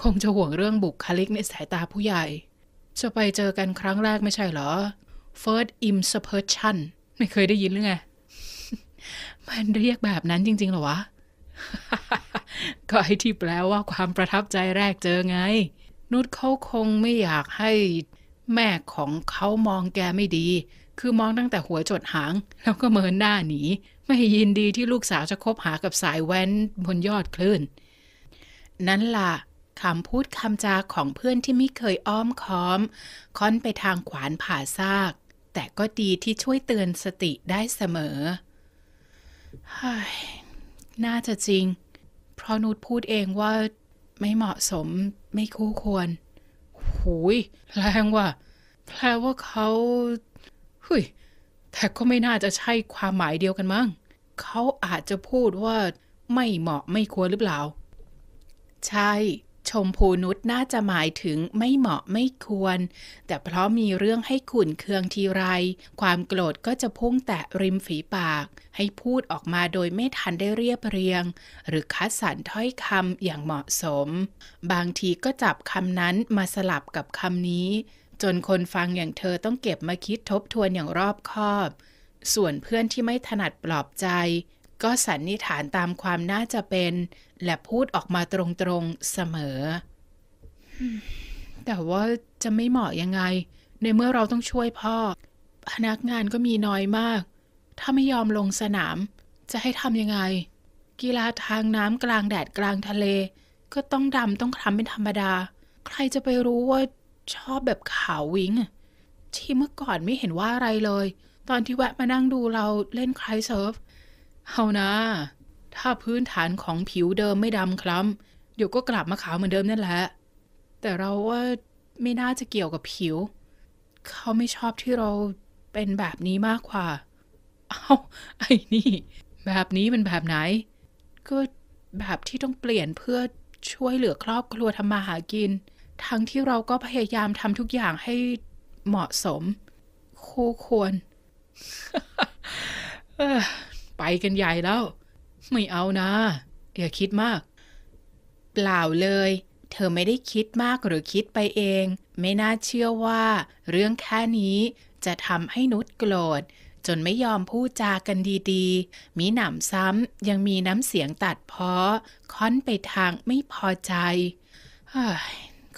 คงจะห่วงเรื่องบุคลิกในสายตาผู้ใหญ่ จะไปเจอกันครั้งแรกไม่ใช่เหรอ first impression ไม่เคยได้ยินหรือไงมันเรียกแบบนั้นจริงๆ เหรอวะ ก็ไอที่แปลว่าความประทับใจแรกเจอไง นุชเขาคงไม่อยากให้แม่ของเขามองแกไม่ดี คือมองตั้งแต่หัวจดหาง แล้วก็เมินหน้าหนีไม่ยินดีที่ลูกสาวจะคบหากับสายแว้นบนยอดคลื่น นั้นล่ะคำพูดคำจาของเพื่อนที่ไม่เคยอ้อมค้อม ค้อนไปทางขวานผ่าซาก แต่ก็ดีที่ช่วยเตือนสติได้เสมอ น่าจะจริง เพราะนุชพูดเองว่า ไม่เหมาะสมไม่คู่ควรหุยแรงว่ะแปลว่าเขาหุยแต่ก็ไม่น่าจะใช่ความหมายเดียวกันมั้ง เขาอาจจะพูดว่า ไม่เหมาะไม่ควรหรือเปล่า ใช่ ชมพูนุชน่าจะหมายถึงไม่เหมาะไม่ควร แต่เพราะมีเรื่องให้ขุนเคืองทีไร ความโกรธก็จะพุ่งแตะริมฝีปาก ให้พูดออกมาโดยไม่ทันได้เรียบเรียง หรือคัดสรรถ้อยคำอย่างเหมาะสม บางทีก็จับคำนั้นมาสลับกับคำนี้จนคนฟังอย่างเธอต้องเก็บมาคิดทบทวนอย่างรอบคอบ ส่วนเพื่อนที่ไม่ถนัดปลอบใจ ก็สันนิษฐานตามความน่าจะเป็น และพูดออกมาตรงๆเสมอ แต่ว่าจะไม่เหมาะยังไง ในเมื่อเราต้องช่วยพ่อ พนักงานก็มีน้อยมาก ถ้าไม่ยอมลงสนาม จะให้ทำยังไง กีฬาทางน้ำกลางแดดกลางทะเล ก็ต้องดำต้องคลำเป็นธรรมดา ใครจะไปรู้ว่าชอบแบบขาววิง ที่เมื่อก่อนไม่เห็นว่าอะไรเลย ตอนที่แวะมานั่งดูเราเล่นคลายเซิร์ฟเอานะ ถ้าพื้นฐานของผิวเดิมไม่ดำคล้ำ เดี๋ยวก็กลับมาขาวเหมือนเดิมนั่นแหละ แต่เราว่าไม่น่าจะเกี่ยวกับผิว เขาไม่ชอบที่เราเป็นแบบนี้มากกว่า เอา้าไอ้นี่ แบบนี้มันแบบไหน ก็แบบที่ต้องเปลี่ยนเพื่อช่วยเหลือครอบครัวทำมาหากินทั้งที่เราก็พยายามทำทุกอย่างให้เหมาะสม คู่ควร ไปกันใหญ่แล้ว ไม่เอานะ อย่าคิดมาก เปล่าเลย เธอไม่ได้คิดมากหรือคิดไปเอง ไม่น่าเชื่อว่าเรื่องแค่นี้จะทำให้นุชโกรธ จนไม่ยอมพูดจากันดีๆ มีหนำซ้ำยังมีน้ำเสียงตัดเพาะค้อนไปทางไม่พอใจ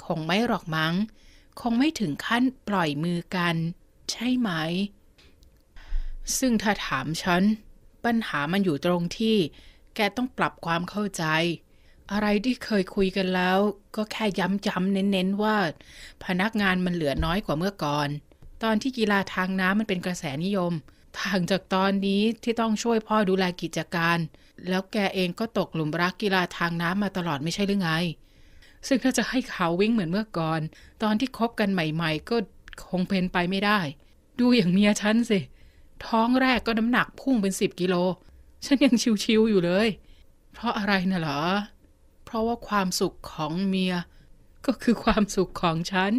คงไม่หรอกมั้ง คงไม่ถึงขั้นปล่อยมือกัน ใช่ไหม ซึ่งถ้าถามฉันปัญหามันอยู่ตรงที่แกต้องปรับความเข้าใจ อะไรที่เคยคุยกันแล้ว ก็แค่ย้ำๆเน้นๆว่า พนักงานมันเหลือน้อยกว่าเมื่อก่อน ตอนที่กีฬาทางน้ำมันเป็นกระแสนิยมต่างจากตอนนี้ที่ต้องช่วยพ่อดูแลกิจการ แล้วแกเองก็ตกหลุมรักกีฬาทางน้ำมาตลอดไม่ใช่หรือไงซึ่งถ้าจะให้เขาวิ่งเหมือนเมื่อก่อน ตอนที่คบกันใหม่ๆก็คงเป็นไปไม่ได้ ดูอย่างเมียฉันสิ ท้องแรกก็น้ำหนักพุ่งเป็นสิบกิโลฉันยังชิวๆอยู่เลย เพราะอะไรน่ะเหรอ เพราะว่าความสุขของเมียก็คือความสุขของฉัน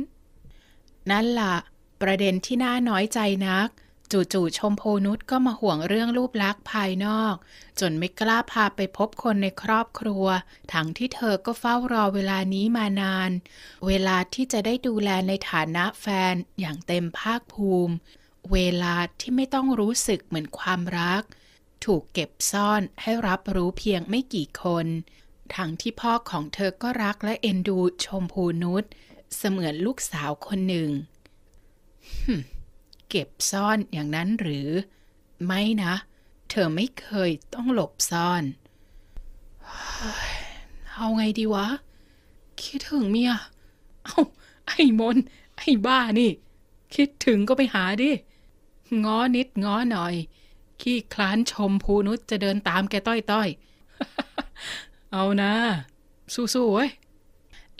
นั่นละ่ะ ประเด็นที่น่าน้อยใจนักจู่ๆชมพูนุชก็มาห่วงเรื่องรูปลักษณ์ภายนอก จนไม่กล้าพาไปพบคนในครอบครัวทั้งที่เธอก็เฝ้ารอเวลานี้มานาน เวลาที่จะได้ดูแลในฐานะแฟนอย่างเต็มภาคภูมิ เวลาที่ไม่ต้องรู้สึกเหมือนความรัก ถูกเก็บซ่อนให้รับรู้เพียงไม่กี่คน ทั้งที่พ่อของเธอก็รักและเอ็นดูชมพูนุชเสมือนลูกสาวคนหนึ่งเก็บซ่อนอย่างนั้นหรือ ไม่นะ เธอไม่เคยต้องหลบซ่อน เอาไงดีวะ คิดถึงเมีย เอาาไอ้มน ไอ้บ้านี่ คิดถึงก็ไปหาดิง้อนิดง้อหน่อย ขี้คลานชมภูนุชจะเดินตามแกต้อยต้อยเอานะ สู้ๆเว้ย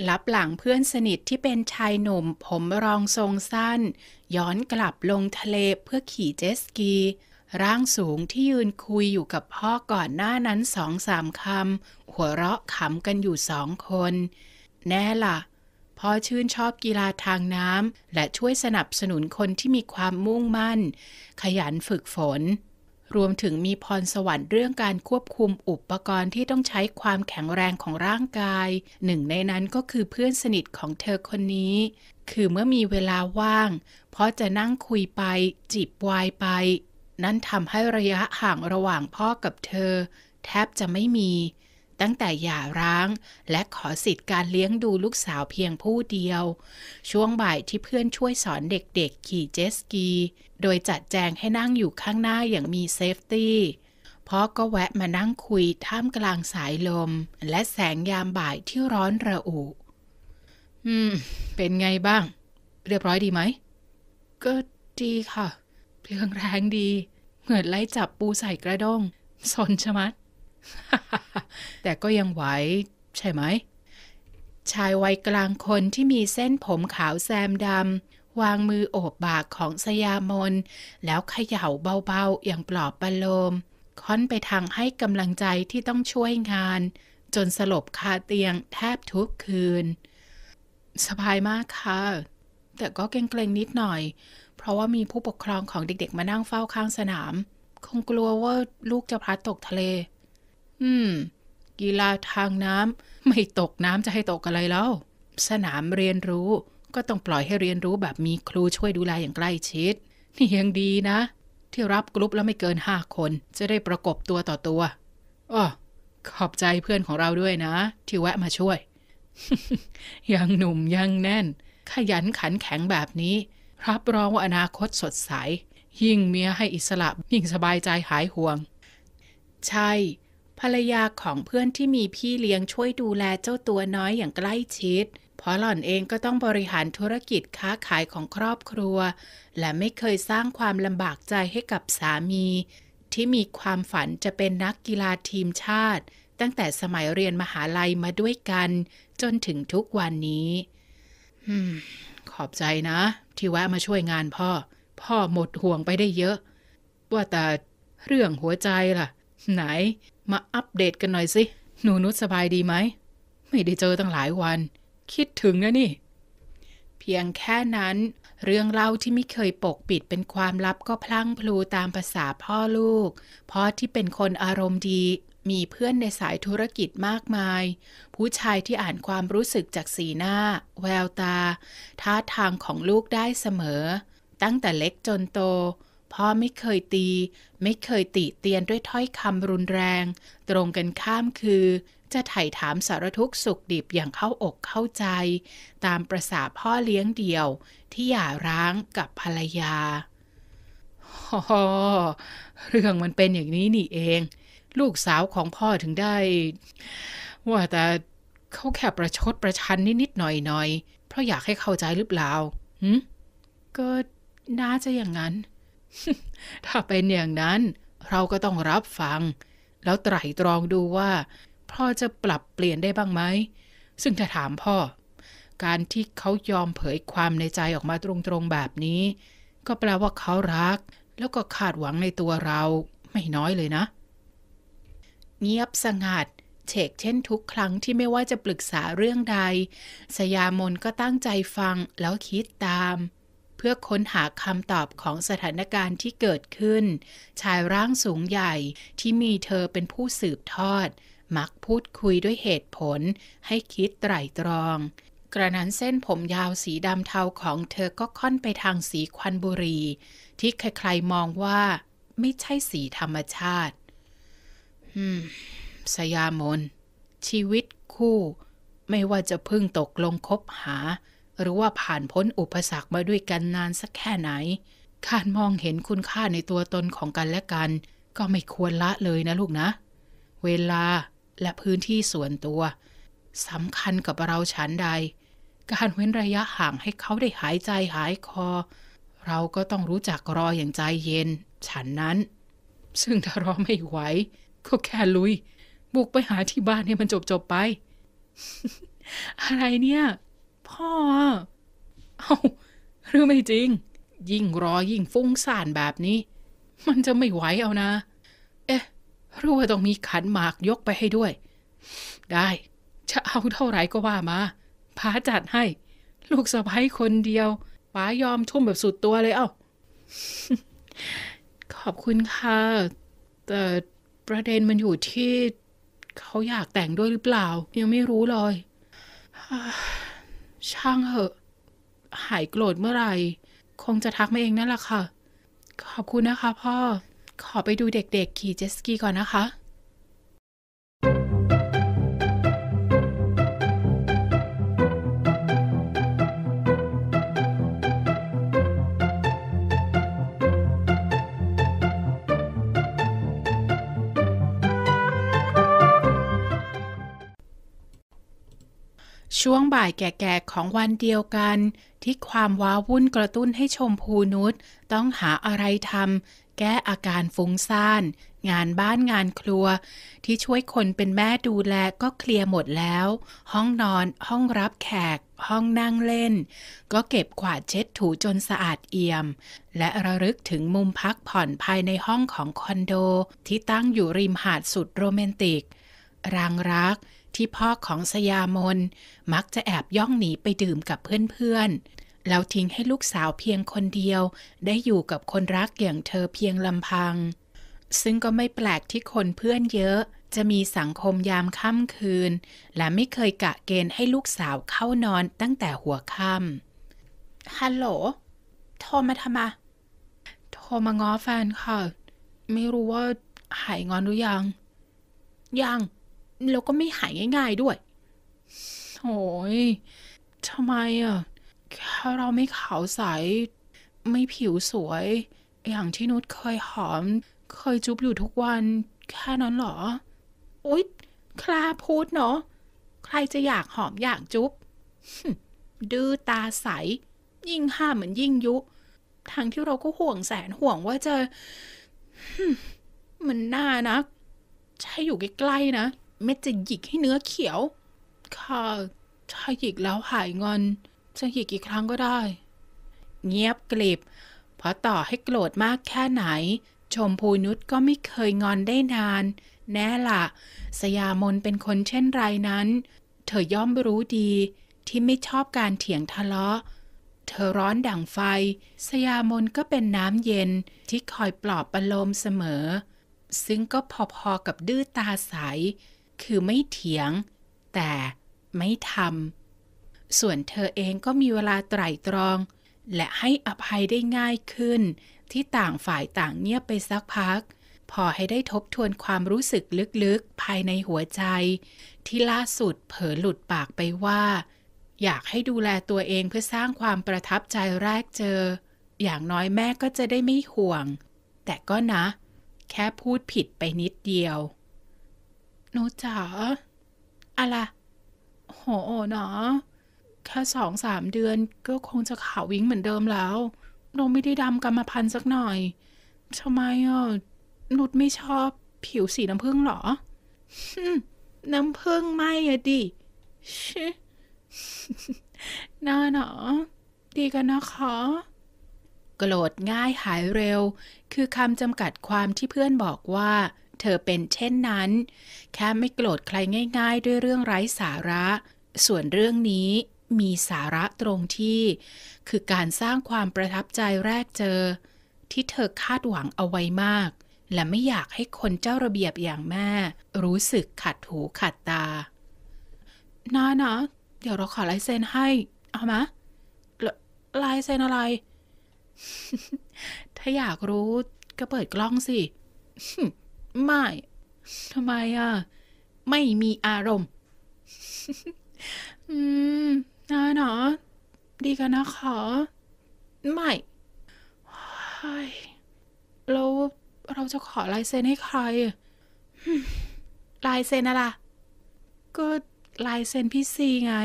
รับหลังเพื่อนสนิทที่เป็นชายหนุ่มผมรองทรงสั้น ย้อนกลับลงทะเลเพื่อขี่เจสกี ร่างสูงที่ยืนคุยอยู่กับพ่อก่อนหน้านั้นสองสามคำ หัวเราะขำกันอยู่สองคน แน่ละ่ะพ่อชื่นชอบกีฬาทางน้ำ และช่วยสนับสนุนคนที่มีความมุ่งมั่น ขยันฝึกฝนรวมถึงมีพรสวรรค์เรื่องการควบคุมอุปกรณ์ที่ต้องใช้ความแข็งแรงของร่างกาย หนึ่งในนั้นก็คือเพื่อนสนิทของเธอคนนี้ คือเมื่อมีเวลาว่าง เพราะจะนั่งคุยไปจีบวายไป นั่นทำให้ระยะห่างระหว่างพ่อกับเธอ แทบจะไม่มี ตั้งแต่หย่าร้าง และขอสิทธิ์การเลี้ยงดูลูกสาวเพียงผู้เดียว ช่วงบ่ายที่เพื่อนช่วยสอนเด็กๆขี่เจสกีโดยจัดแจงให้นั่งอยู่ข้างหน้าอย่างมีเซฟตี้พ่อก็แวะมานั่งคุยท่ามกลางสายลม และแสงยามบ่ายที่ร้อนระอุ อืม เป็นไงบ้าง เรียบร้อยดีไหมก็ดีค่ะเพียงแรงดี เหมือนไล่จับปูใส่กระด้งสนชะมัดแต่ก็ยังไหวใช่ไหม ชายวัยกลางคนที่มีเส้นผมขาวแซมดำวางมือโอบบากของสยามน แล้วเขย่าเบาๆ อย่างปลอบประโลมค้อนไปทางให้กำลังใจที่ต้องช่วยงาน จนสลบคาเตียงแทบทุกคืน สบายมากค่ะ แต่ก็เกรงๆนิดหน่อย เพราะว่ามีผู้ปกครองของเด็กๆ มานั่งเฝ้าข้างสนาม คงกลัวว่าลูกจะพลัดตกทะเล อืม กีฬาทางน้ำไม่ตกน้ำจะให้ตกอะไรแล้วสนามเรียนรู้ก็ต้องปล่อยให้เรียนรู้แบบมีครูช่วยดูแลอย่างใกล้ชิด นี่ยังดีนะ ที่รับกรุ๊ปแล้วไม่เกินห้าคน จะได้ประกบตัวต่อตัว อ้อ ขอบใจเพื่อนของเราด้วยนะ ที่แวะมาช่วย ยังหนุ่มยังแน่น ขยันขันแข็งแบบนี้ รับรองว่าอนาคตสดใส ยิ่งเมียให้อิสระยิ่งสบายใจหายห่วง ใช่ภรรยาของเพื่อนที่มีพี่เลี้ยงช่วยดูแลเจ้าตัวน้อยอย่างใกล้ชิดเพราะหล่อนเองก็ต้องบริหารธุรกิจค้าขายของครอบครัว และไม่เคยสร้างความลำบากใจให้กับสามี ที่มีความฝันจะเป็นนักกีฬาทีมชาติ ตั้งแต่สมัยเรียนมหาลัยมาด้วยกัน จนถึงทุกวันนี้ขอบใจนะ ที่แวะมาช่วยงานพ่อ พ่อหมดห่วงไปได้เยอะ ว่าแต่เรื่องหัวใจล่ะ ไหน มาอัปเดตกันหน่อยสิ หนูนุชสบายดีไหมไม่ได้เจอตั้งหลายวันคิดถึงนะนี่ เพียงแค่นั้น เรื่องเล่าที่ไม่เคยปกปิดเป็นความลับก็พลั่งพลูตามภาษาพ่อลูกพ่อที่เป็นคนอารมณ์ดีมีเพื่อนในสายธุรกิจมากมาย ผู้ชายที่อ่านความรู้สึกจากสีหน้า แววตาท่าทางของลูกได้เสมอ ตั้งแต่เล็กจนโตพ่อไม่เคยตี ไม่เคยติเตียนด้วยถ้อยคำรุนแรง ตรงกันข้ามคือจะไถ่ถามสารทุกสุขดิบอย่างเข้าอกเข้าใจ ตามประสาพ่อเลี้ยงเดี่ยวที่หย่าร้างกับภรรยา เรื่องมันเป็นอย่างนี้นี่เอง ลูกสาวของพ่อถึงได้ ว่าแต่เขาแค่ประชดประชันนิดนิดหน่อยหน่อยเพราะอยากให้เข้าใจหรือเปล่าหืมก็น่าจะอย่างนั้น ถ้าเป็นอย่างนั้น เราก็ต้องรับฟัง แล้วไตร่ตรองดูว่าพ่อจะปรับเปลี่ยนได้บ้างไหม ซึ่งถ้าถามพ่อ การที่เขายอมเผยความในใจออกมาตรงๆแบบนี้ ก็แปลว่าเขารัก แล้วก็คาดหวังในตัวเราไม่น้อยเลยนะ เงียบสงัดเฉกเช่นทุกครั้งที่ไม่ว่าจะปรึกษาเรื่องใด สยามนก็ตั้งใจฟังแล้วคิดตาม เพื่อค้นหาคำตอบของสถานการณ์ที่เกิดขึ้น ชายร่างสูงใหญ่ที่มีเธอเป็นผู้สืบทอดมักพูดคุยด้วยเหตุผลให้คิดไตร่ตรอง กระนั้นเส้นผมยาวสีดำเทาของเธอก็ค่อนไปทางสีควันบุรี ที่ใครๆ มองว่า ไม่ใช่สีธรรมชาติฮึมสยามน ชีวิตคู่ ไม่ว่าจะพึ่งตกลงคบหา หรือว่าผ่านพ้นอุปสรรคมาด้วยกันนานสักแค่ไหนการมองเห็นคุณค่าในตัวตนของกันและกัน ก็ไม่ควรละเลยนะลูกนะ เวลาและพื้นที่ส่วนตัวสำคัญกับเราฉันใด การเว้นระยะห่างให้เขาได้หายใจหายคอ เราก็ต้องรู้จักรออย่างใจเย็น ฉันนั้น ซึ่งถ้ารอไม่ไหวก็แค่ลุย บุกไปหาที่บ้านให้มันจบจบไป อะไรเนี่ย พ่อ เอา้าหรือไม่จริง ยิ่งรอยิ่งฟุ้งซ่านแบบนี้ มันจะไม่ไหวเอานะ เอ๊ะรู้ว่าต้องมีขันหมากยกไปให้ด้วย ได้ จะเอาเท่าไหร่ก็ว่ามาปาจัดให้ ลูกสะพ้ยคนเดียวป้ายอมทุ่มแบบสุดตัวเลยเอ้าขอบคุณค่ะ แต่ประเด็นมันอยู่ที่ เขาอยากแต่งด้วยหรือเปล่า ยังไม่รู้เลยช่างเหอะ หายโกรธเมื่อไหร่ คงจะทักมาเองนั่นแหละค่ะ ขอบคุณนะคะพ่อขอไปดูเด็กๆขี่เจ็ตสกีก่อนนะคะ ช่วงบ่ายแก่ๆของวันเดียวกันที่ความว้าวุ่นกระตุ้นให้ชมพูนุชต้องหาอะไรทำแก้อาการฟุ้งซ่าน งานบ้านงานครัว ที่ช่วยคนเป็นแม่ดูแลก็เคลียร์หมดแล้ว ห้องนอนห้องรับแขก ห้องนั่งเล่น ก็เก็บขวาดเช็ดถูจนสะอาดเอี่ยม และระลึกถึงมุมพักผ่อนภายในห้องของคอนโดที่ตั้งอยู่ริมหาดสุดโรแมนติกรางรักที่พ่อของสยามน มักจะแอบย่องหนีไปดื่มกับเพื่อนๆแล้วทิ้งให้ลูกสาวเพียงคนเดียว ได้อยู่กับคนรักอย่างเธอเพียงลำพัง ซึ่งก็ไม่แปลกที่คนเพื่อนเยอะ จะมีสังคมยามค่ำคืน และไม่เคยกะเกณฑ์ให้ลูกสาวเข้านอนตั้งแต่หัวค่ำฮัลโหล โทรมาทำไมโทรมาง้อแฟนค่ะ ไม่รู้ว่า หายงอนหรือยัง ยังแล้วก็ไม่หายง่ายๆด้วยโอ้ยทำไมอ่ะแค่เราไม่ขาวใส ไม่ผิวสวย อย่างที่นุชเคยหอม เคยจุ๊บอยู่ทุกวัน แค่นั้นหรอ อุ๊ยคลาพูดเนาะใครจะอยากหอมอยากจุ๊บดื้อตาใส ยิ่งห้าเหมือนยิ่งยุ ทางที่เราก็ห่วงแสนห่วงว่าจะมันน่านะใช่อยู่ใกล้ๆนะเม็ดจะหยิกให้เนื้อเขียว ค่ะ ถ้าหยิกแล้วหายงอนจะหิกีกครั้งก็ได้ เงียบกลิบเพราะต่อให้โกรธมากแค่ไหนชมพูนุชก็ไม่เคยงอนได้นาน แน่ละสยามนเป็นคนเช่นไรนั้น เธอย่อมรู้ดีที่ไม่ชอบการเถียงทะเลาะเธอร้อนดั่งไฟ สยามนก็เป็นน้ำเย็นที่คอยปลอบประโลมเสมอ ซึ่งก็พอๆกับดื้อตาใส คือไม่เถียง แต่ไม่ทำส่วนเธอเองก็มีเวลาไตร่ตรอง และให้อภัยได้ง่ายขึ้น ที่ต่างฝ่ายต่างเงียบไปสักพัก พอให้ได้ทบทวนความรู้สึกลึก ๆ ภายในหัวใจ ที่ล่าสุดเผลอหลุดปากไปว่า อยากให้ดูแลตัวเองเพื่อสร้างความประทับใจแรกเจอ อย่างน้อยแม่ก็จะได้ไม่ห่วง แต่ก็นะ แค่พูดผิดไปนิดเดียวหนูจ๋าอะไรโหเนาะแค่สองสามเดือนก็คงจะขาววิ้งเหมือนเดิมแล้วเราไม่ได้ดำกรรมพันธุ์สักหน่อย ทำไมอ่ะนุชไม่ชอบผิวสีน้ำผึ้งหรอ น้ำผึ้งไม่อะดิน่าหนอดีกันนะคะโกรธง่ายหายเร็ว คือคำจำกัดความที่เพื่อนบอกว่า เธอเป็นเช่นนั้น แค่ไม่โกรธใครง่ายๆด้วยเรื่องไร้สาระ ส่วนเรื่องนี้มีสาระตรงที่คือการสร้างความประทับใจแรกเจอ ที่เธอคาดหวังเอาไว้มาก และไม่อยากให้คนเจ้าระเบียบอย่างแม่ รู้สึกขัดหูขัดตานานะเดี๋ยวเราขอลายเซ็นให้ เอามะลายเซ็นอะไร ถ้าอยากรู้ก็เปิดกล้องสิ ไม่ทำไมอ่ะ ไม่มีอารมณ์ อืมนาเนาะดีกันนะ ขอ ไม่แล้วเราจะขอลายเซ็นให้ใคร ลายเซ็นอะไรก็ลายเซ็นพี่ซีไง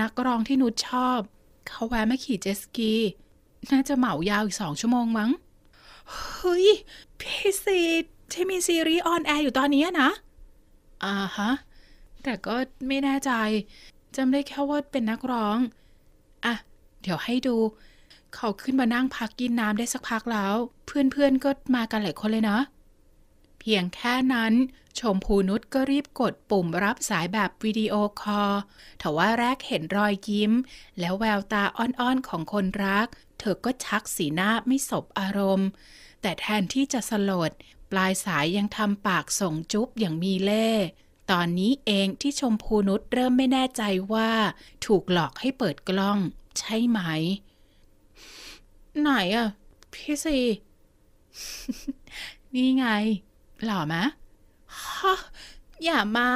นักร้องที่นุชชอบ เขาแวะมาขี่เจสกี น่าจะเหมายาวอีกสองชั่วโมงมั้ง เฮ้ย พี่ซีที่มีซีรีส์ออนแอร์อยู่ตอนนี้นะ อ่าฮะ แต่ก็ไม่แน่ใจจำได้แค่ว่าเป็นนักร้อง อ่ะเดี๋ยวให้ดู เขาขึ้นมานั่งพักกินน้ำได้สักพักแล้ว เพื่อนๆก็มากันหลายคนเลยเนาะเพียงแค่นั้น ชมพูนุชก็รีบกดปุ่มรับสายแบบวิดีโอคอลทว่าแรกเห็นรอยยิ้ม แล้วแววตาอ้อนๆของคนรัก เธอก็ชักสีหน้าไม่สบอารมณ์ แต่แทนที่จะสลดปลายสายยังทำปากส่งจุ๊บอย่างมีเล่ตอนนี้เองที่ชมพูนุชเริ่มไม่แน่ใจว่าถูกหลอกให้เปิดกล้องใช่ไหม ไหนอะพี่สีนี่ไงหล่อมะฮะอย่ามา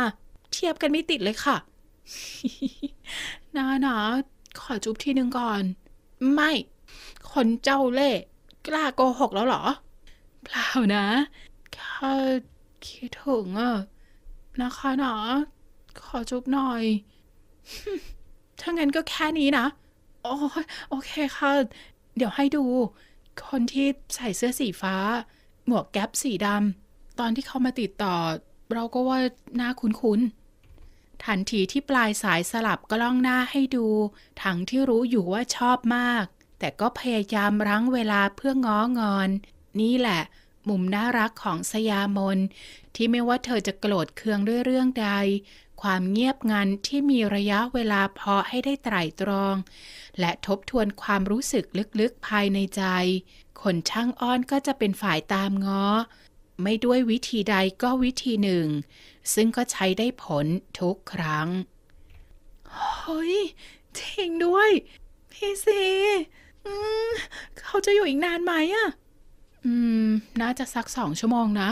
เทียบกันไม่ติดเลยค่ะนาหนะขอจุ๊บทีหนึ่งก่อน ไม่ คนเจ้าเล่กล้าโกหกแล้วหรอ เปล่านะขคาคิดถึงอ่ะนะคะนะ ขอจุ๊บหน่อย ถ้างั้นก็แค่นี้นะโอ้โอเคค่ะ เดี๋ยวให้ดู คนที่ใส่เสื้อสีฟ้า หมวกแก๊ปสีดำ ตอนที่เขามาติดต่อ เราก็ว่าหน้าคุ้นๆ ทันทีที่ปลายสายสลับกล้องหน้าให้ดู ทั้งที่รู้อยู่ว่าชอบมาก แต่ก็พยายามรั้งเวลาเพื่อง้องอน นี่แหละมุมน่ารักของสยามนที่ไม่ว่าเธอจะโกรธเคืองด้วยเรื่องใด ความเงียบงันที่มีระยะเวลาพอให้ได้ไตร่ตรอง และทบทวนความรู้สึกลึกๆภายในใจ คนช่างอ้อนก็จะเป็นฝ่ายตามง้อ ไม่ด้วยวิธีใดก็วิธีหนึ่ง ซึ่งก็ใช้ได้ผลทุกครั้ง เฮ้ยจริงด้วย พี่ซีเขาจะอยู่อีกนานไหมอะอืมน่าจะสักสองชั่วโมงนะ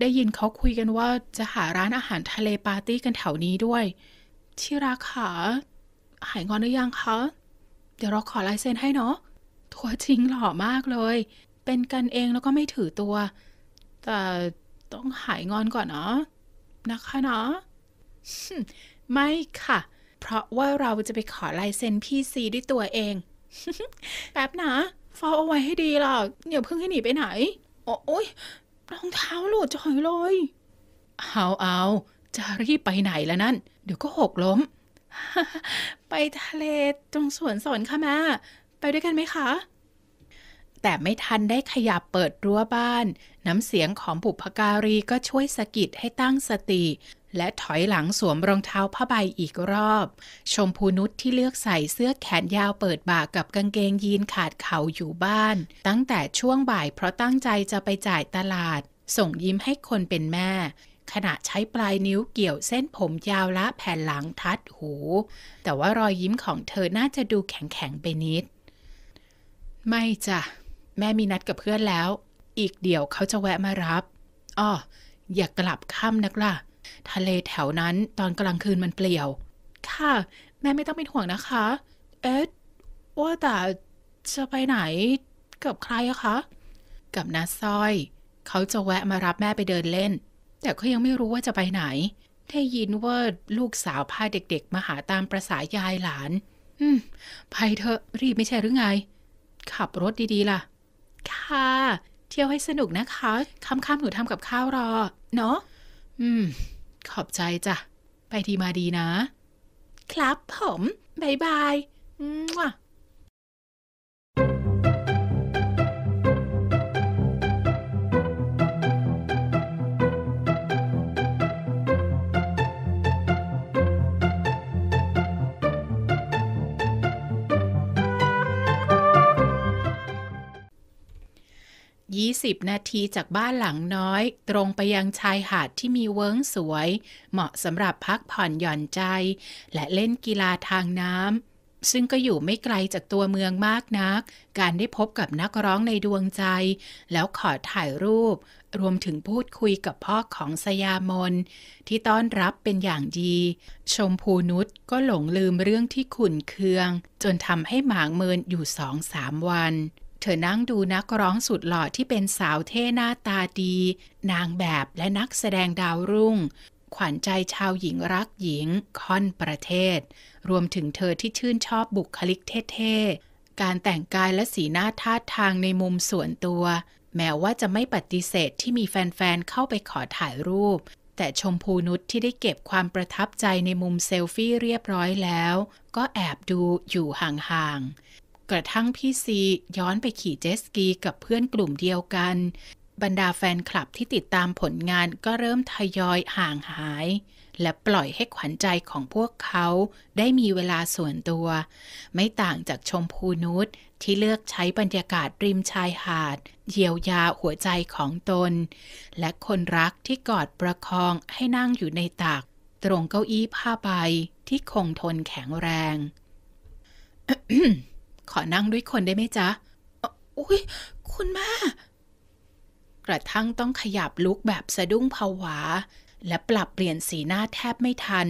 ได้ยินเขาคุยกันว่าจะหาร้านอาหารทะเลปาร์ตี้กันแถวนี้ด้วยที่รักค่ะหายงอนหรือยังคะ เดี๋ยวเราขอลายเซ็นให้เนาะทัวจริงหล่อมากเลย เป็นกันเองแล้วก็ไม่ถือตัว แต่ต้องหายงอนก่อนเนาะนะคะเนาะไม่ค่ะ เพราะว่าเราจะไปขอลายเซ็นพี่ซีด้วยตัวเอง แป๊บนะเฝ้าเอาไว้ให้ดีล่ะ เดี๋ยวเพิ่งให้หนีไปไหน โอ้ยรองเท้าหลุดจ่อยเลย เอาเอาจะรีบไปไหนแล้วนั่น เดี๋ยวก็หกล้ม ไปทะเลตรงสวนสนค่ะแม่ ไปด้วยกันไหมคะ แต่ไม่ทันได้ขยับเปิดรั้วบ้าน น้ำเสียงของบุพการีก็ช่วยสะกิดให้ตั้งสติและถอยหลังสวมรองเท้าผ้าใบอีกรอบ ชมพูนุชที่เลือกใส่เสื้อแขนยาวเปิดบ่ากับกางเกงยีนขาดเข่าอยู่บ้าน ตั้งแต่ช่วงบ่ายเพราะตั้งใจจะไปจ่ายตลาด ส่งยิ้มให้คนเป็นแม่ ขณะใช้ปลายนิ้วเกี่ยวเส้นผมยาวละแผ่นหลังทัดหู แต่ว่ารอยยิ้มของเธอน่าจะดูแข็งๆ ไปนิด ไม่จ้ะ แม่มีนัดกับเพื่อนแล้ว อีกเดี๋ยวเขาจะแวะมารับ อ้อ อย่ากลับค่ำนักล่ะทะเลแถวนั้นตอนกลางคืนมันเปลี่ยว ค่ะ แม่ไม่ต้องเป็นห่วงนะคะ เอ๊ะว่าแต่จะไปไหนกับใครอะคะ กับน้าสร้อย เขาจะแวะมารับแม่ไปเดินเล่น แต่ก็ยังไม่รู้ว่าจะไปไหน ได้ยินว่าลูกสาวพาเด็กๆ มาหาตามประสายายหลาน อืมไปเถอะรีบไม่ใช่หรือไง ขับรถดีๆล่ะ ค่ะ เที่ยวให้สนุกนะคะค่ำๆหนูทำกับข้าวรอ เนาะ อืมขอบใจจ้ะ ไปทีมาดีนะ ครับผมบายบายมั่ว20นาทีจากบ้านหลังน้อยตรงไปยังชายหาดที่มีเวิ้งสวยเหมาะสำหรับพักผ่อนหย่อนใจ และเล่นกีฬาทางน้ำซึ่งก็อยู่ไม่ไกลจากตัวเมืองมากนักการได้พบกับนักร้องในดวงใจ แล้วขอถ่ายรูปรวมถึงพูดคุยกับพ่อของสยามนที่ต้อนรับเป็นอย่างดี ชมพูนุชก็หลงลืมเรื่องที่ขุนเคือง จนทำให้หมางเมินอยู่สองสามวันเธอนั่งดูนักร้องสุดหล่อที่เป็นสาวเท่หน้าตาดี นางแบบและนักแสดงดาวรุ่ง ขวัญใจชาวหญิงรักหญิงค่อนประเทศ รวมถึงเธอที่ชื่นชอบบุคลิกเท่ๆ การแต่งกายและสีหน้าท่าทางในมุมส่วนตัว แม้ว่าจะไม่ปฏิเสธที่มีแฟนๆ เข้าไปขอถ่ายรูป แต่ชมพูนุชที่ได้เก็บความประทับใจในมุมเซลฟี่เรียบร้อยแล้ว ก็แอบดูอยู่ห่างๆกระทั่งพี่ซีย้อนไปขี่เจสกีกับเพื่อนกลุ่มเดียวกัน บรรดาแฟนคลับที่ติดตามผลงานก็เริ่มทยอยห่างหาย และปล่อยให้ขวัญใจของพวกเขาได้มีเวลาส่วนตัว ไม่ต่างจากชมพูนุชที่เลือกใช้บรรยากาศริมชายหาด เยียวยาหัวใจของตน และคนรักที่กอดประคองให้นั่งอยู่ในตัก ตรงเก้าอี้ผ้าใบที่คงทนแข็งแรงขอนั่งด้วยคนได้ไหมจ๊ะ อุ้ยคุณแม่กระทั่งต้องขยับลุกแบบสะดุ้งผวา และปรับเปลี่ยนสีหน้าแทบไม่ทัน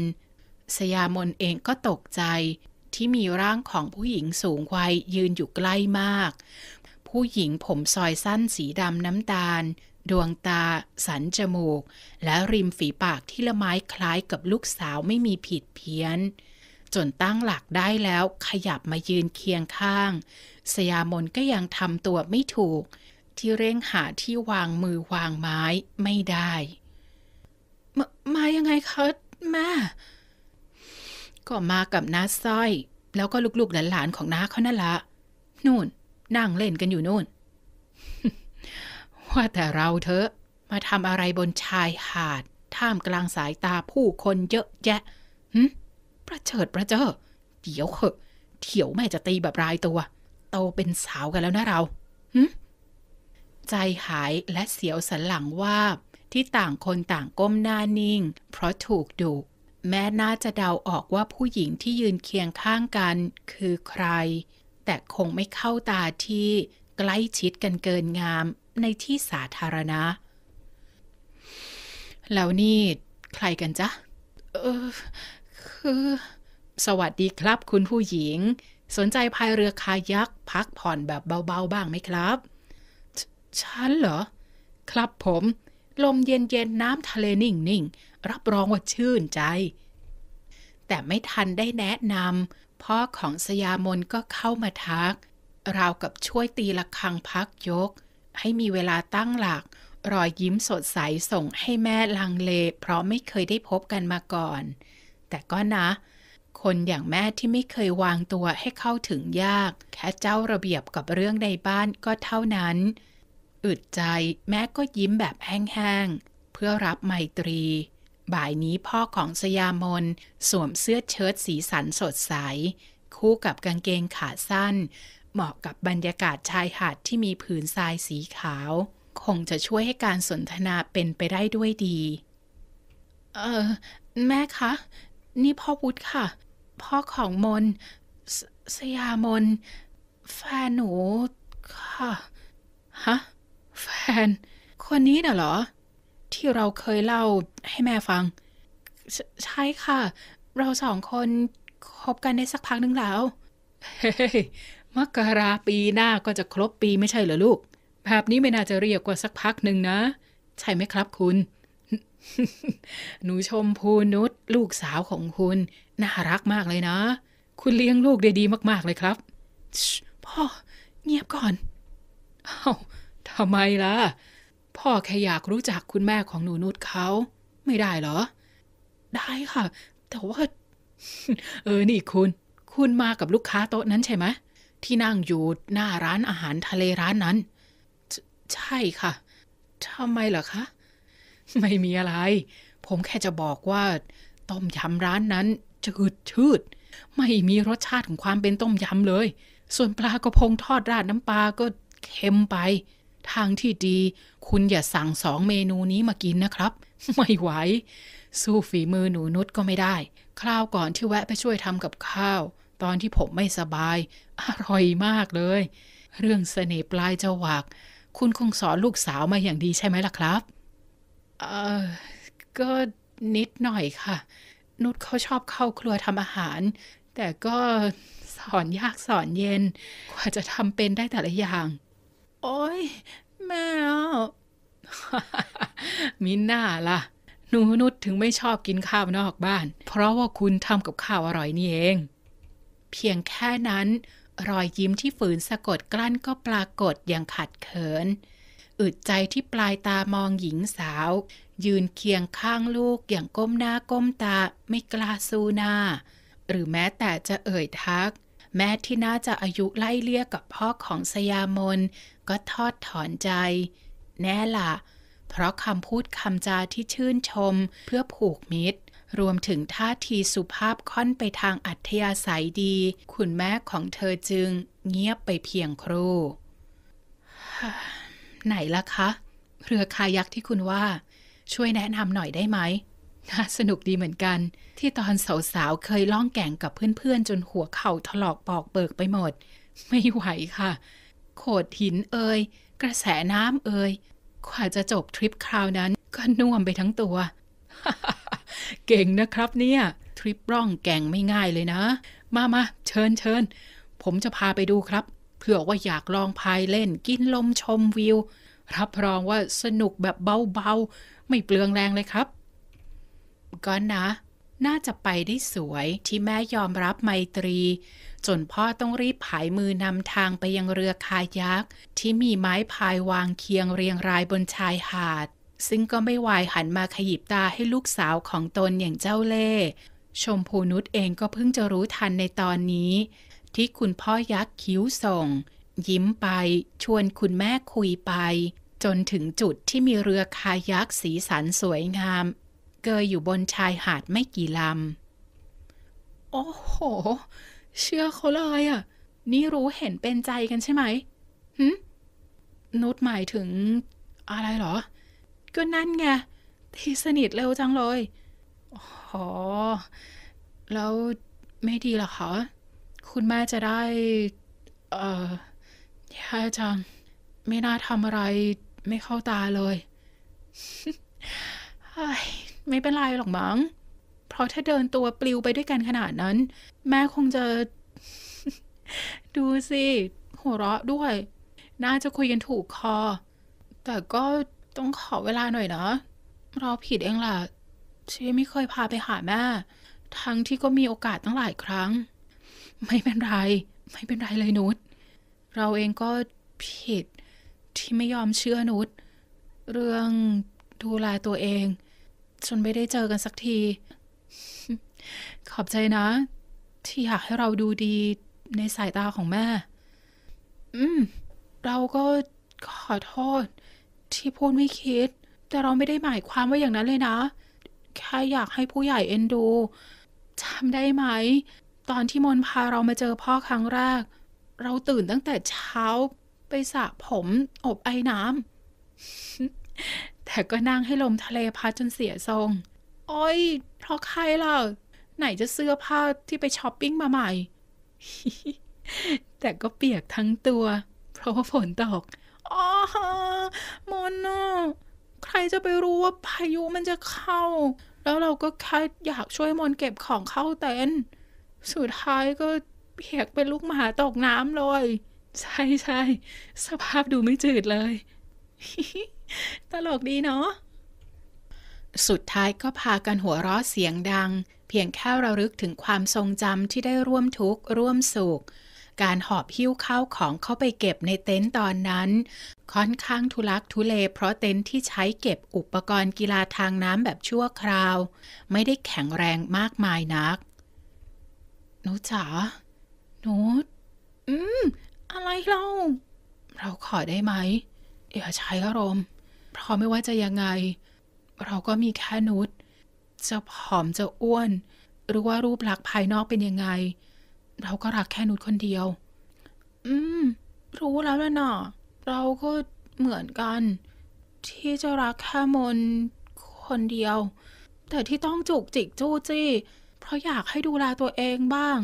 สยามนเองก็ตกใจ ที่มีร่างของผู้หญิงสูงวัยยืนอยู่ใกล้มาก ผู้หญิงผมซอยสั้นสีดำน้ำตาล ดวงตา สันจมูก และริมฝีปากที่ละไม้คล้ายกับลูกสาวไม่มีผิดเพี้ยนจนตั้งหลักได้แล้วขยับมายืนเคียงข้าง สยามนก็ยังทำตัวไม่ถูก ที่เร่งหาที่วางมือวางไม้ไม่ได้มามายังไงคะ แม่ ก็มากับน้าสร้อย แล้วก็ลูกๆ หลานๆของน้าเขานั่นละนู่น นั่งเล่นกันอยู่นู่น ว่าแต่เราเถอะ มาทำอะไรบนชายหาด ท่ามกลางสายตาผู้คนเยอะ แยะหึประเชิดประเจอ เดี๋ยวเหอะเถียวแม่จะตีแบบรายตัว โตเป็นสาวกันแล้วนะเรา หึ ใจหายและเสียวสันหลังว่า ที่ต่างคนต่างก้มหน้านิ่ง เพราะถูกดุ แม่น่าจะเดาออกว่าผู้หญิงที่ยืนเคียงข้างกันคือใคร แต่คงไม่เข้าตาที่ใกล้ชิดกันเกินงามในที่สาธารณะ แล้วนี่ใครกันจ๊ะเออคือ สวัสดีครับคุณผู้หญิง สนใจพายเรือคายักพักผ่อนแบบเบา ๆบ้างไหมครับ ฉันเหรอ ครับผม ลมเย็นๆน้ำทะเลนิ่ง ๆ รับรองว่าชื่นใจ แต่ไม่ทันได้แนะนำพ่อของสยามนก็เข้ามาทัก ราวกับช่วยตีละครังพักยก ให้มีเวลาตั้งหลัก รอยยิ้มสดใสส่งให้แม่ลังเลเพราะไม่เคยได้พบกันมาก่อนแต่ก็นะ คนอย่างแม่ที่ไม่เคยวางตัวให้เข้าถึงยาก แค่เจ้าระเบียบกับเรื่องในบ้านก็เท่านั้น อึดใจแม่ก็ยิ้มแบบแห้งๆ เพื่อรับไมตรี บ่ายนี้พ่อของสยามนสวมเสื้อเชิ้ตสีสันสดใส คู่กับกางเกงขาสั้น เหมาะกับบรรยากาศชายหาดที่มีผืนทรายสีขาว คงจะช่วยให้การสนทนาเป็นไปได้ด้วยดี เออแม่คะนี่พ่อวุฒิค่ะ พ่อของมนสสยามน แฟนหนูค่ะ ฮะ แฟน คนนี้น่ะเหรอ ที่เราเคยเล่าให้แม่ฟังใใช่ค่ะ เราสองคนคบกันได้สักพักนึงแล้วเฮ้ยมกราปีหน้าก็จะครบปีไม่ใช่เหรอลูก แบบนี้ไม่น่าจะเรียกว่าสักพักหนึ่งนะ ใช่ไหมครับคุณหนูชมพูนุชลูกสาวของคุณ น่ารักมากเลยนะ คุณเลี้ยงลูกได้ดีมากๆเลยครับพ่อเงียบก่อนเอา้าทำไมล่ะ พ่อแค่อยากรู้จักคุณแม่ของหนูนุชเขา ไม่ได้เหรอ ได้ค่ะ แต่ว่า เออนี่คุณ คุณมากับลูกค้าโต๊ะนั้นใช่ไหมที่นั่งอยู่หน้าร้านอาหารทะเลร้านนั้น ใช่ค่ะทำไมเหรอคะไม่มีอะไร ผมแค่จะบอกว่าต้มยำร้านนั้นจืดชืด ไม่มีรสชาติของความเป็นต้มยำเลย ส่วนปลากระพงทอดราดน้ำปลาก็เค็มไป ทางที่ดีคุณอย่าสั่งสองเมนูนี้มากินนะครับไม่ไหว สู้ฝีมือหนูนุชก็ไม่ได้ คราวก่อนที่แวะไปช่วยทำกับข้าว ตอนที่ผมไม่สบาย อร่อยมากเลย เรื่องเสน่ห์ปลายจวักคุณคงสอนลูกสาวมาอย่างดีใช่ไหมล่ะครับออก็นิดหน่อยค่ะ นุชเขาชอบเข้าครัวทำอาหาร แต่ก็สอนยากสอนเย็นกว่าจะทำเป็นได้แต่ละอย่าง โอ้ยแมวมินน่าล่ะหนูนุชถึงไม่ชอบกินข้าวนอกบ้าน เพราะว่าคุณทำกับข้าวอร่อยนี่เอง เพียงแค่นั้น รอยยิ้มที่ฝืนสะกดกลั้นก็ปรากฏอย่างขัดเขินอึดใจที่ปลายตามองหญิงสาว ยืนเคียงข้างลูกอย่างก้มหน้าก้มตาไม่กล้าสู้หน้า หรือแม้แต่จะเอ่ยทัก แม้ที่น่าจะอายุไล่เลี่ยกับพ่อของสยามนก็ทอดถอนใจ แน่ละเพราะคำพูดคำจาที่ชื่นชมเพื่อผูกมิตร รวมถึงท่าทีสุภาพค่อนไปทางอัธยาศัยดี คุณแม่ของเธอจึงเงียบไปเพียงครู่ไหนล่ะคะเรือคายักที่คุณว่า ช่วยแนะนำหน่อยได้ไหมน่าสนุกดีเหมือนกัน ที่ตอนสาวๆ เคยล่องแก่งกับเพื่อนๆ จนหัวเข่าถลอกปอกเบิกไปหมด ไม่ไหวค่ะ โขดหินเอ่ยกระแสน้ำเอ่ยกว่าจะจบทริปคราวนั้น ก็น่วมไปทั้งตัว เก่งนะครับเนี่ย ทริปร่องแก่งไม่ง่ายเลยนะ มามาเชิญเชิญผมจะพาไปดูครับเพื่อว่าอยากลองพายเล่นกินลมชมวิว รับรองว่าสนุกแบบเบาๆ ไม่เปลืองแรงเลยครับก็นะ น่าจะไปได้สวยที่แม่ยอมรับไมตรี จนพ่อต้องรีบผายมือนำทางไปยังเรือคายักที่มีไม้พายวางเคียงเรียงรายบนชายหาด ซึ่งก็ไม่วายหันมาขยิบตาให้ลูกสาวของตนอย่างเจ้าเล่ชมพูนุชเองก็เพิ่งจะรู้ทันในตอนนี้ที่คุณพ่อยักคิ้วส่ง ยิ้มไปชวนคุณแม่คุยไป จนถึงจุดที่มีเรือคายักสีสันสวยงาม เกยอยู่บนชายหาดไม่กี่ลำ โอ้โห เชื่อเขาเลยอ่ะ นี่รู้เห็นเป็นใจกันใช่ไหมหึนุชหมายถึงอะไรหรอ ก็นั่นไง ที่สนิทเร็วจังเลยอ๋อแล้วไม่ดีหรอคะคุณแม่จะได้เอ่อแย่จังไม่น่าทำอะไรไม่เข้าตาเลย ไม่เป็นไรหรอกมั้ง เพราะถ้าเดินตัวปลิวไปด้วยกันขนาดนั้น แม่คงจะดูสิหัวเราะด้วย น่าจะคุยกันถูกคอ แต่ก็ต้องขอเวลาหน่อยนะเราผิดเองล่ะที่ไม่เคยพาไปหาแม่ ทั้งที่ก็มีโอกาสตั้งหลายครั้งไม่เป็นไร ไม่เป็นไรเลย นุชเราเองก็ผิด ที่ไม่ยอมเชื่อ นุชเรื่องดูแลตัวเอง จนไม่ได้เจอกันสักที ขอบใจนะ ที่อยากให้เราดูดีในสายตาของแม่ อืมเราก็ขอโทษ ที่พูดไม่คิด แต่เราไม่ได้หมายความว่าอย่างนั้นเลยนะ แค่อยากให้ผู้ใหญ่เอ็นดูจำได้ไหมตอนที่มนพาเรามาเจอพ่อครั้งแรก เราตื่นตั้งแต่เช้าไปสระผมอบไอ้น้ำ แต่ก็นั่งให้ลมทะเลพัด จนเสียทรง โอ้ยเพราะใครล่ะไหนจะเสื้อผ้าที่ไปช้อปปิ้งมาใหม่ แต่ก็เปียกทั้งตัว เพราะว่าฝนตกอ๋อมนน่ะใครจะไปรู้ว่าพายุมันจะเข้า แล้วเราก็แค่อยากช่วยมนเก็บของเข้าเต็นท์สุดท้ายก็เปียกเป็นลูกหมาตกน้ำเลย ใช่ใช่ สภาพดูไม่จืดเลยตลกดีเนาะสุดท้ายก็พากันหัวเราะเสียงดัง เพียงแค่ระลึกถึงความทรงจำที่ได้ร่วมทุกข์ร่วมสุขการหอบหิ้วข้าวของเข้าไปเก็บในเต็นท์ตอนนั้นค่อนข้างทุลักทุเลเพราะเต็นท์ที่ใช้เก็บอุปกรณ์กีฬาทางน้ำแบบชั่วคราว ไม่ได้แข็งแรงมากมายนักหนูจ๋าหนูอืม อะไรเรา เราขอได้ไหมอย่าใช้อารมณ์เพราะไม่ว่าจะยังไง เราก็มีแค่นุชจะผอมจะอ้วน หรือว่ารูปลักษณ์ภายนอกเป็นยังไง เราก็รักแค่นุชคนเดียว อืม รู้แล้วนะเนาะเราก็เหมือนกัน ที่จะรักแค่มนคนเดียว แต่ที่ต้องจุกจิกจู้จี้ราะอยากให้ดูแลตัวเองบ้าง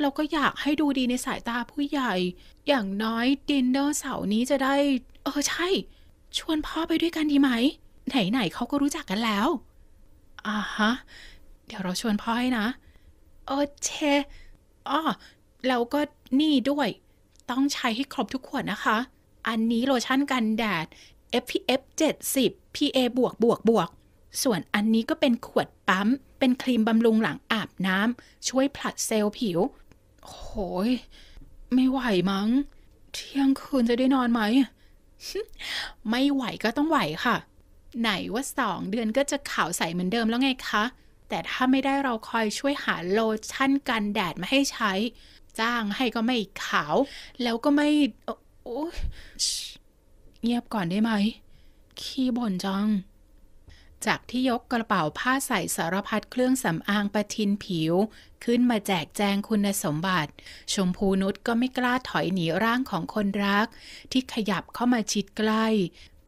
เราก็อยากให้ดูดีในสายตาผู้ใหญ่ อย่างน้อยดินเดอร์เสาร์นี้จะได้ เออ ใช่ ชวนพ่อไปด้วยกันดีไหม ไหน ๆเขาก็รู้จักกันแล้ว อ่าฮะ เดี๋ยวเราชวนพ่อให้นะ เออเชอ๋อเราก็นี่ด้วย ต้องใช้ให้ครบทุกขวดนะคะ อันนี้โลชั่นกันแดด f p f 70 PA บวกบวกบวกส่วนอันนี้ก็เป็นขวดปั๊มเป็นครีมบำรุงหลังอาบน้ำช่วยผลัดเซลล์ผิวโอ้หย ไม่ไหวมั้งเที่ยงคืนจะได้นอนไหม ไม่ไหวก็ต้องไหวค่ะ ไหนว่าสองเดือนก็จะขาวใสเหมือนเดิมแล้วไงคะ แต่ถ้าไม่ได้เราคอยช่วยหาโลชั่นกันแดดมาให้ใช้ จ้างให้ก็ไม่ขาว แล้วก็ไม่โอ้เงียบก่อนได้ไหม ขี้บ่นจังจากที่ยกกระเป๋าผ้าใส่สารพัดเครื่องสำอางประทินผิว ขึ้นมาแจกแจงคุณสมบัติ ชมพูนุชก็ไม่กล้าถอยหนีร่างของคนรัก ที่ขยับเข้ามาชิดใกล้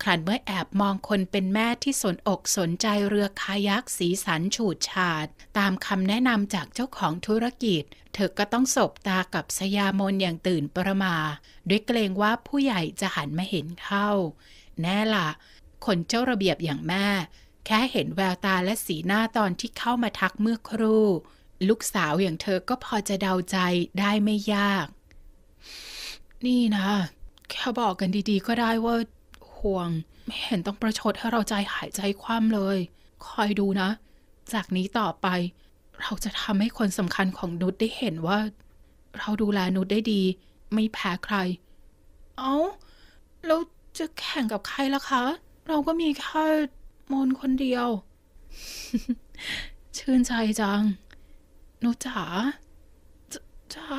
ขันเมื่อแอบมองคนเป็นแม่ที่สนอกสนใจเรือคายักสีสันฉูดฉาดตามคำแนะนำจากเจ้าของธุรกิจ เธอก็ต้องสบตากับสยามนอย่างตื่นประมา ด้วยเกรงว่าผู้ใหญ่จะหันมาเห็นเข้า แน่ละ่ะ คนเจ้าระเบียบอย่างแม่แค่เห็นแววตาและสีหน้าตอนที่เข้ามาทักเมื่อครู่ ลูกสาวอย่างเธอ ก็พอจะเดาใจได้ไม่ยาก นี่นะ แค่บอกกันดีๆ ก็ได้ว่าห่วง ไม่เห็นต้องประชดให้เราใจหายใจคว่ำเลย คอยดูนะ จากนี้ต่อไป เราจะทำให้คนสำคัญของนุชได้เห็นว่า เราดูแลนุชได้ดี ไม่แพ้ใคร เอา้า แล้วจะแข่งกับใครล่ะคะ เราก็มีแค่มนคนเดียว ชื่นใจจังหนูจ๋าจ๋า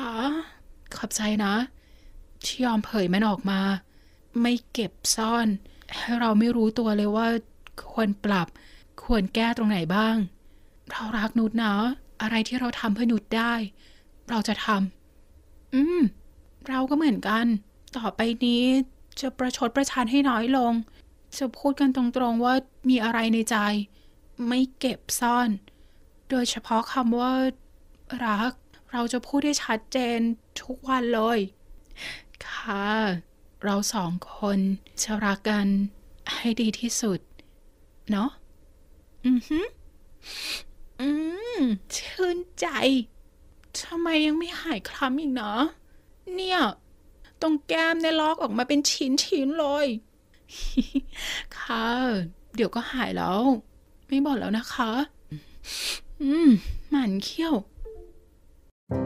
ขอบใจนะที่ยอมเผยมันออกมา ไม่เก็บซ่อน ให้เราไม่รู้ตัวเลยว่า ควรปรับ ควรแก้ตรงไหนบ้าง เรารักนุชนะ อะไรที่เราทำเพื่อนุชได้ เราจะทำอืมเราก็เหมือนกัน ต่อไปนี้ จะประชดประชันให้น้อยลงจะพูดกันตรงๆว่ามีอะไรในใจ ไม่เก็บซ่อน โดยเฉพาะคำว่ารัก เราจะพูดได้ชัดเจนทุกวันเลย ค่ะ เราสองคน จะรักกันให้ดีที่สุด เนาะ อือืออืมชื่นใจ ทำไมยังไม่หายคล้ำอีกเนาะเนี่ยตรงแก้มในลอกออกมาเป็นชิ้นๆเลยค่ะ เดี๋ยวก็หายแล้ว ไม่บ่นแล้วนะคะ อืมหมันเขี้ยว โอ้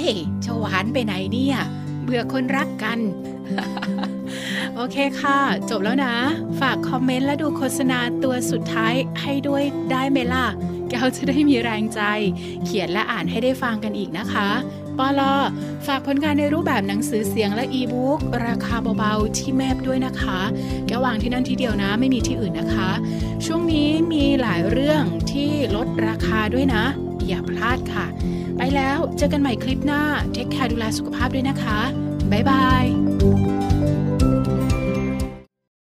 ยเจ้าหวานไปไหนเนี่ย เบื่อคนรักกันโอเค ค่ะจบแล้วนะ ฝากคอมเมนต์และดูโฆษณาตัวสุดท้ายให้ด้วยได้ไหมล่ะแก้วจะได้มีแรงใจ เขียนและอ่านให้ได้ฟังกันอีกนะคะปอลอฝากผลงานในรูปแบบหนังสือเสียงและอีบุ๊กราคาเบาๆที่แมบด้วยนะคะแกวางที่นั่นที่เดียวนะไม่มีที่อื่นนะคะ ช่วงนี้มีหลายเรื่องที่ลดราคาด้วยนะอย่าพลาดค่ะ ไปแล้วเจอกันใหม่คลิปหน้าเทคแคร์ดูแลสุขภาพด้วยนะคะบ๊ายบาย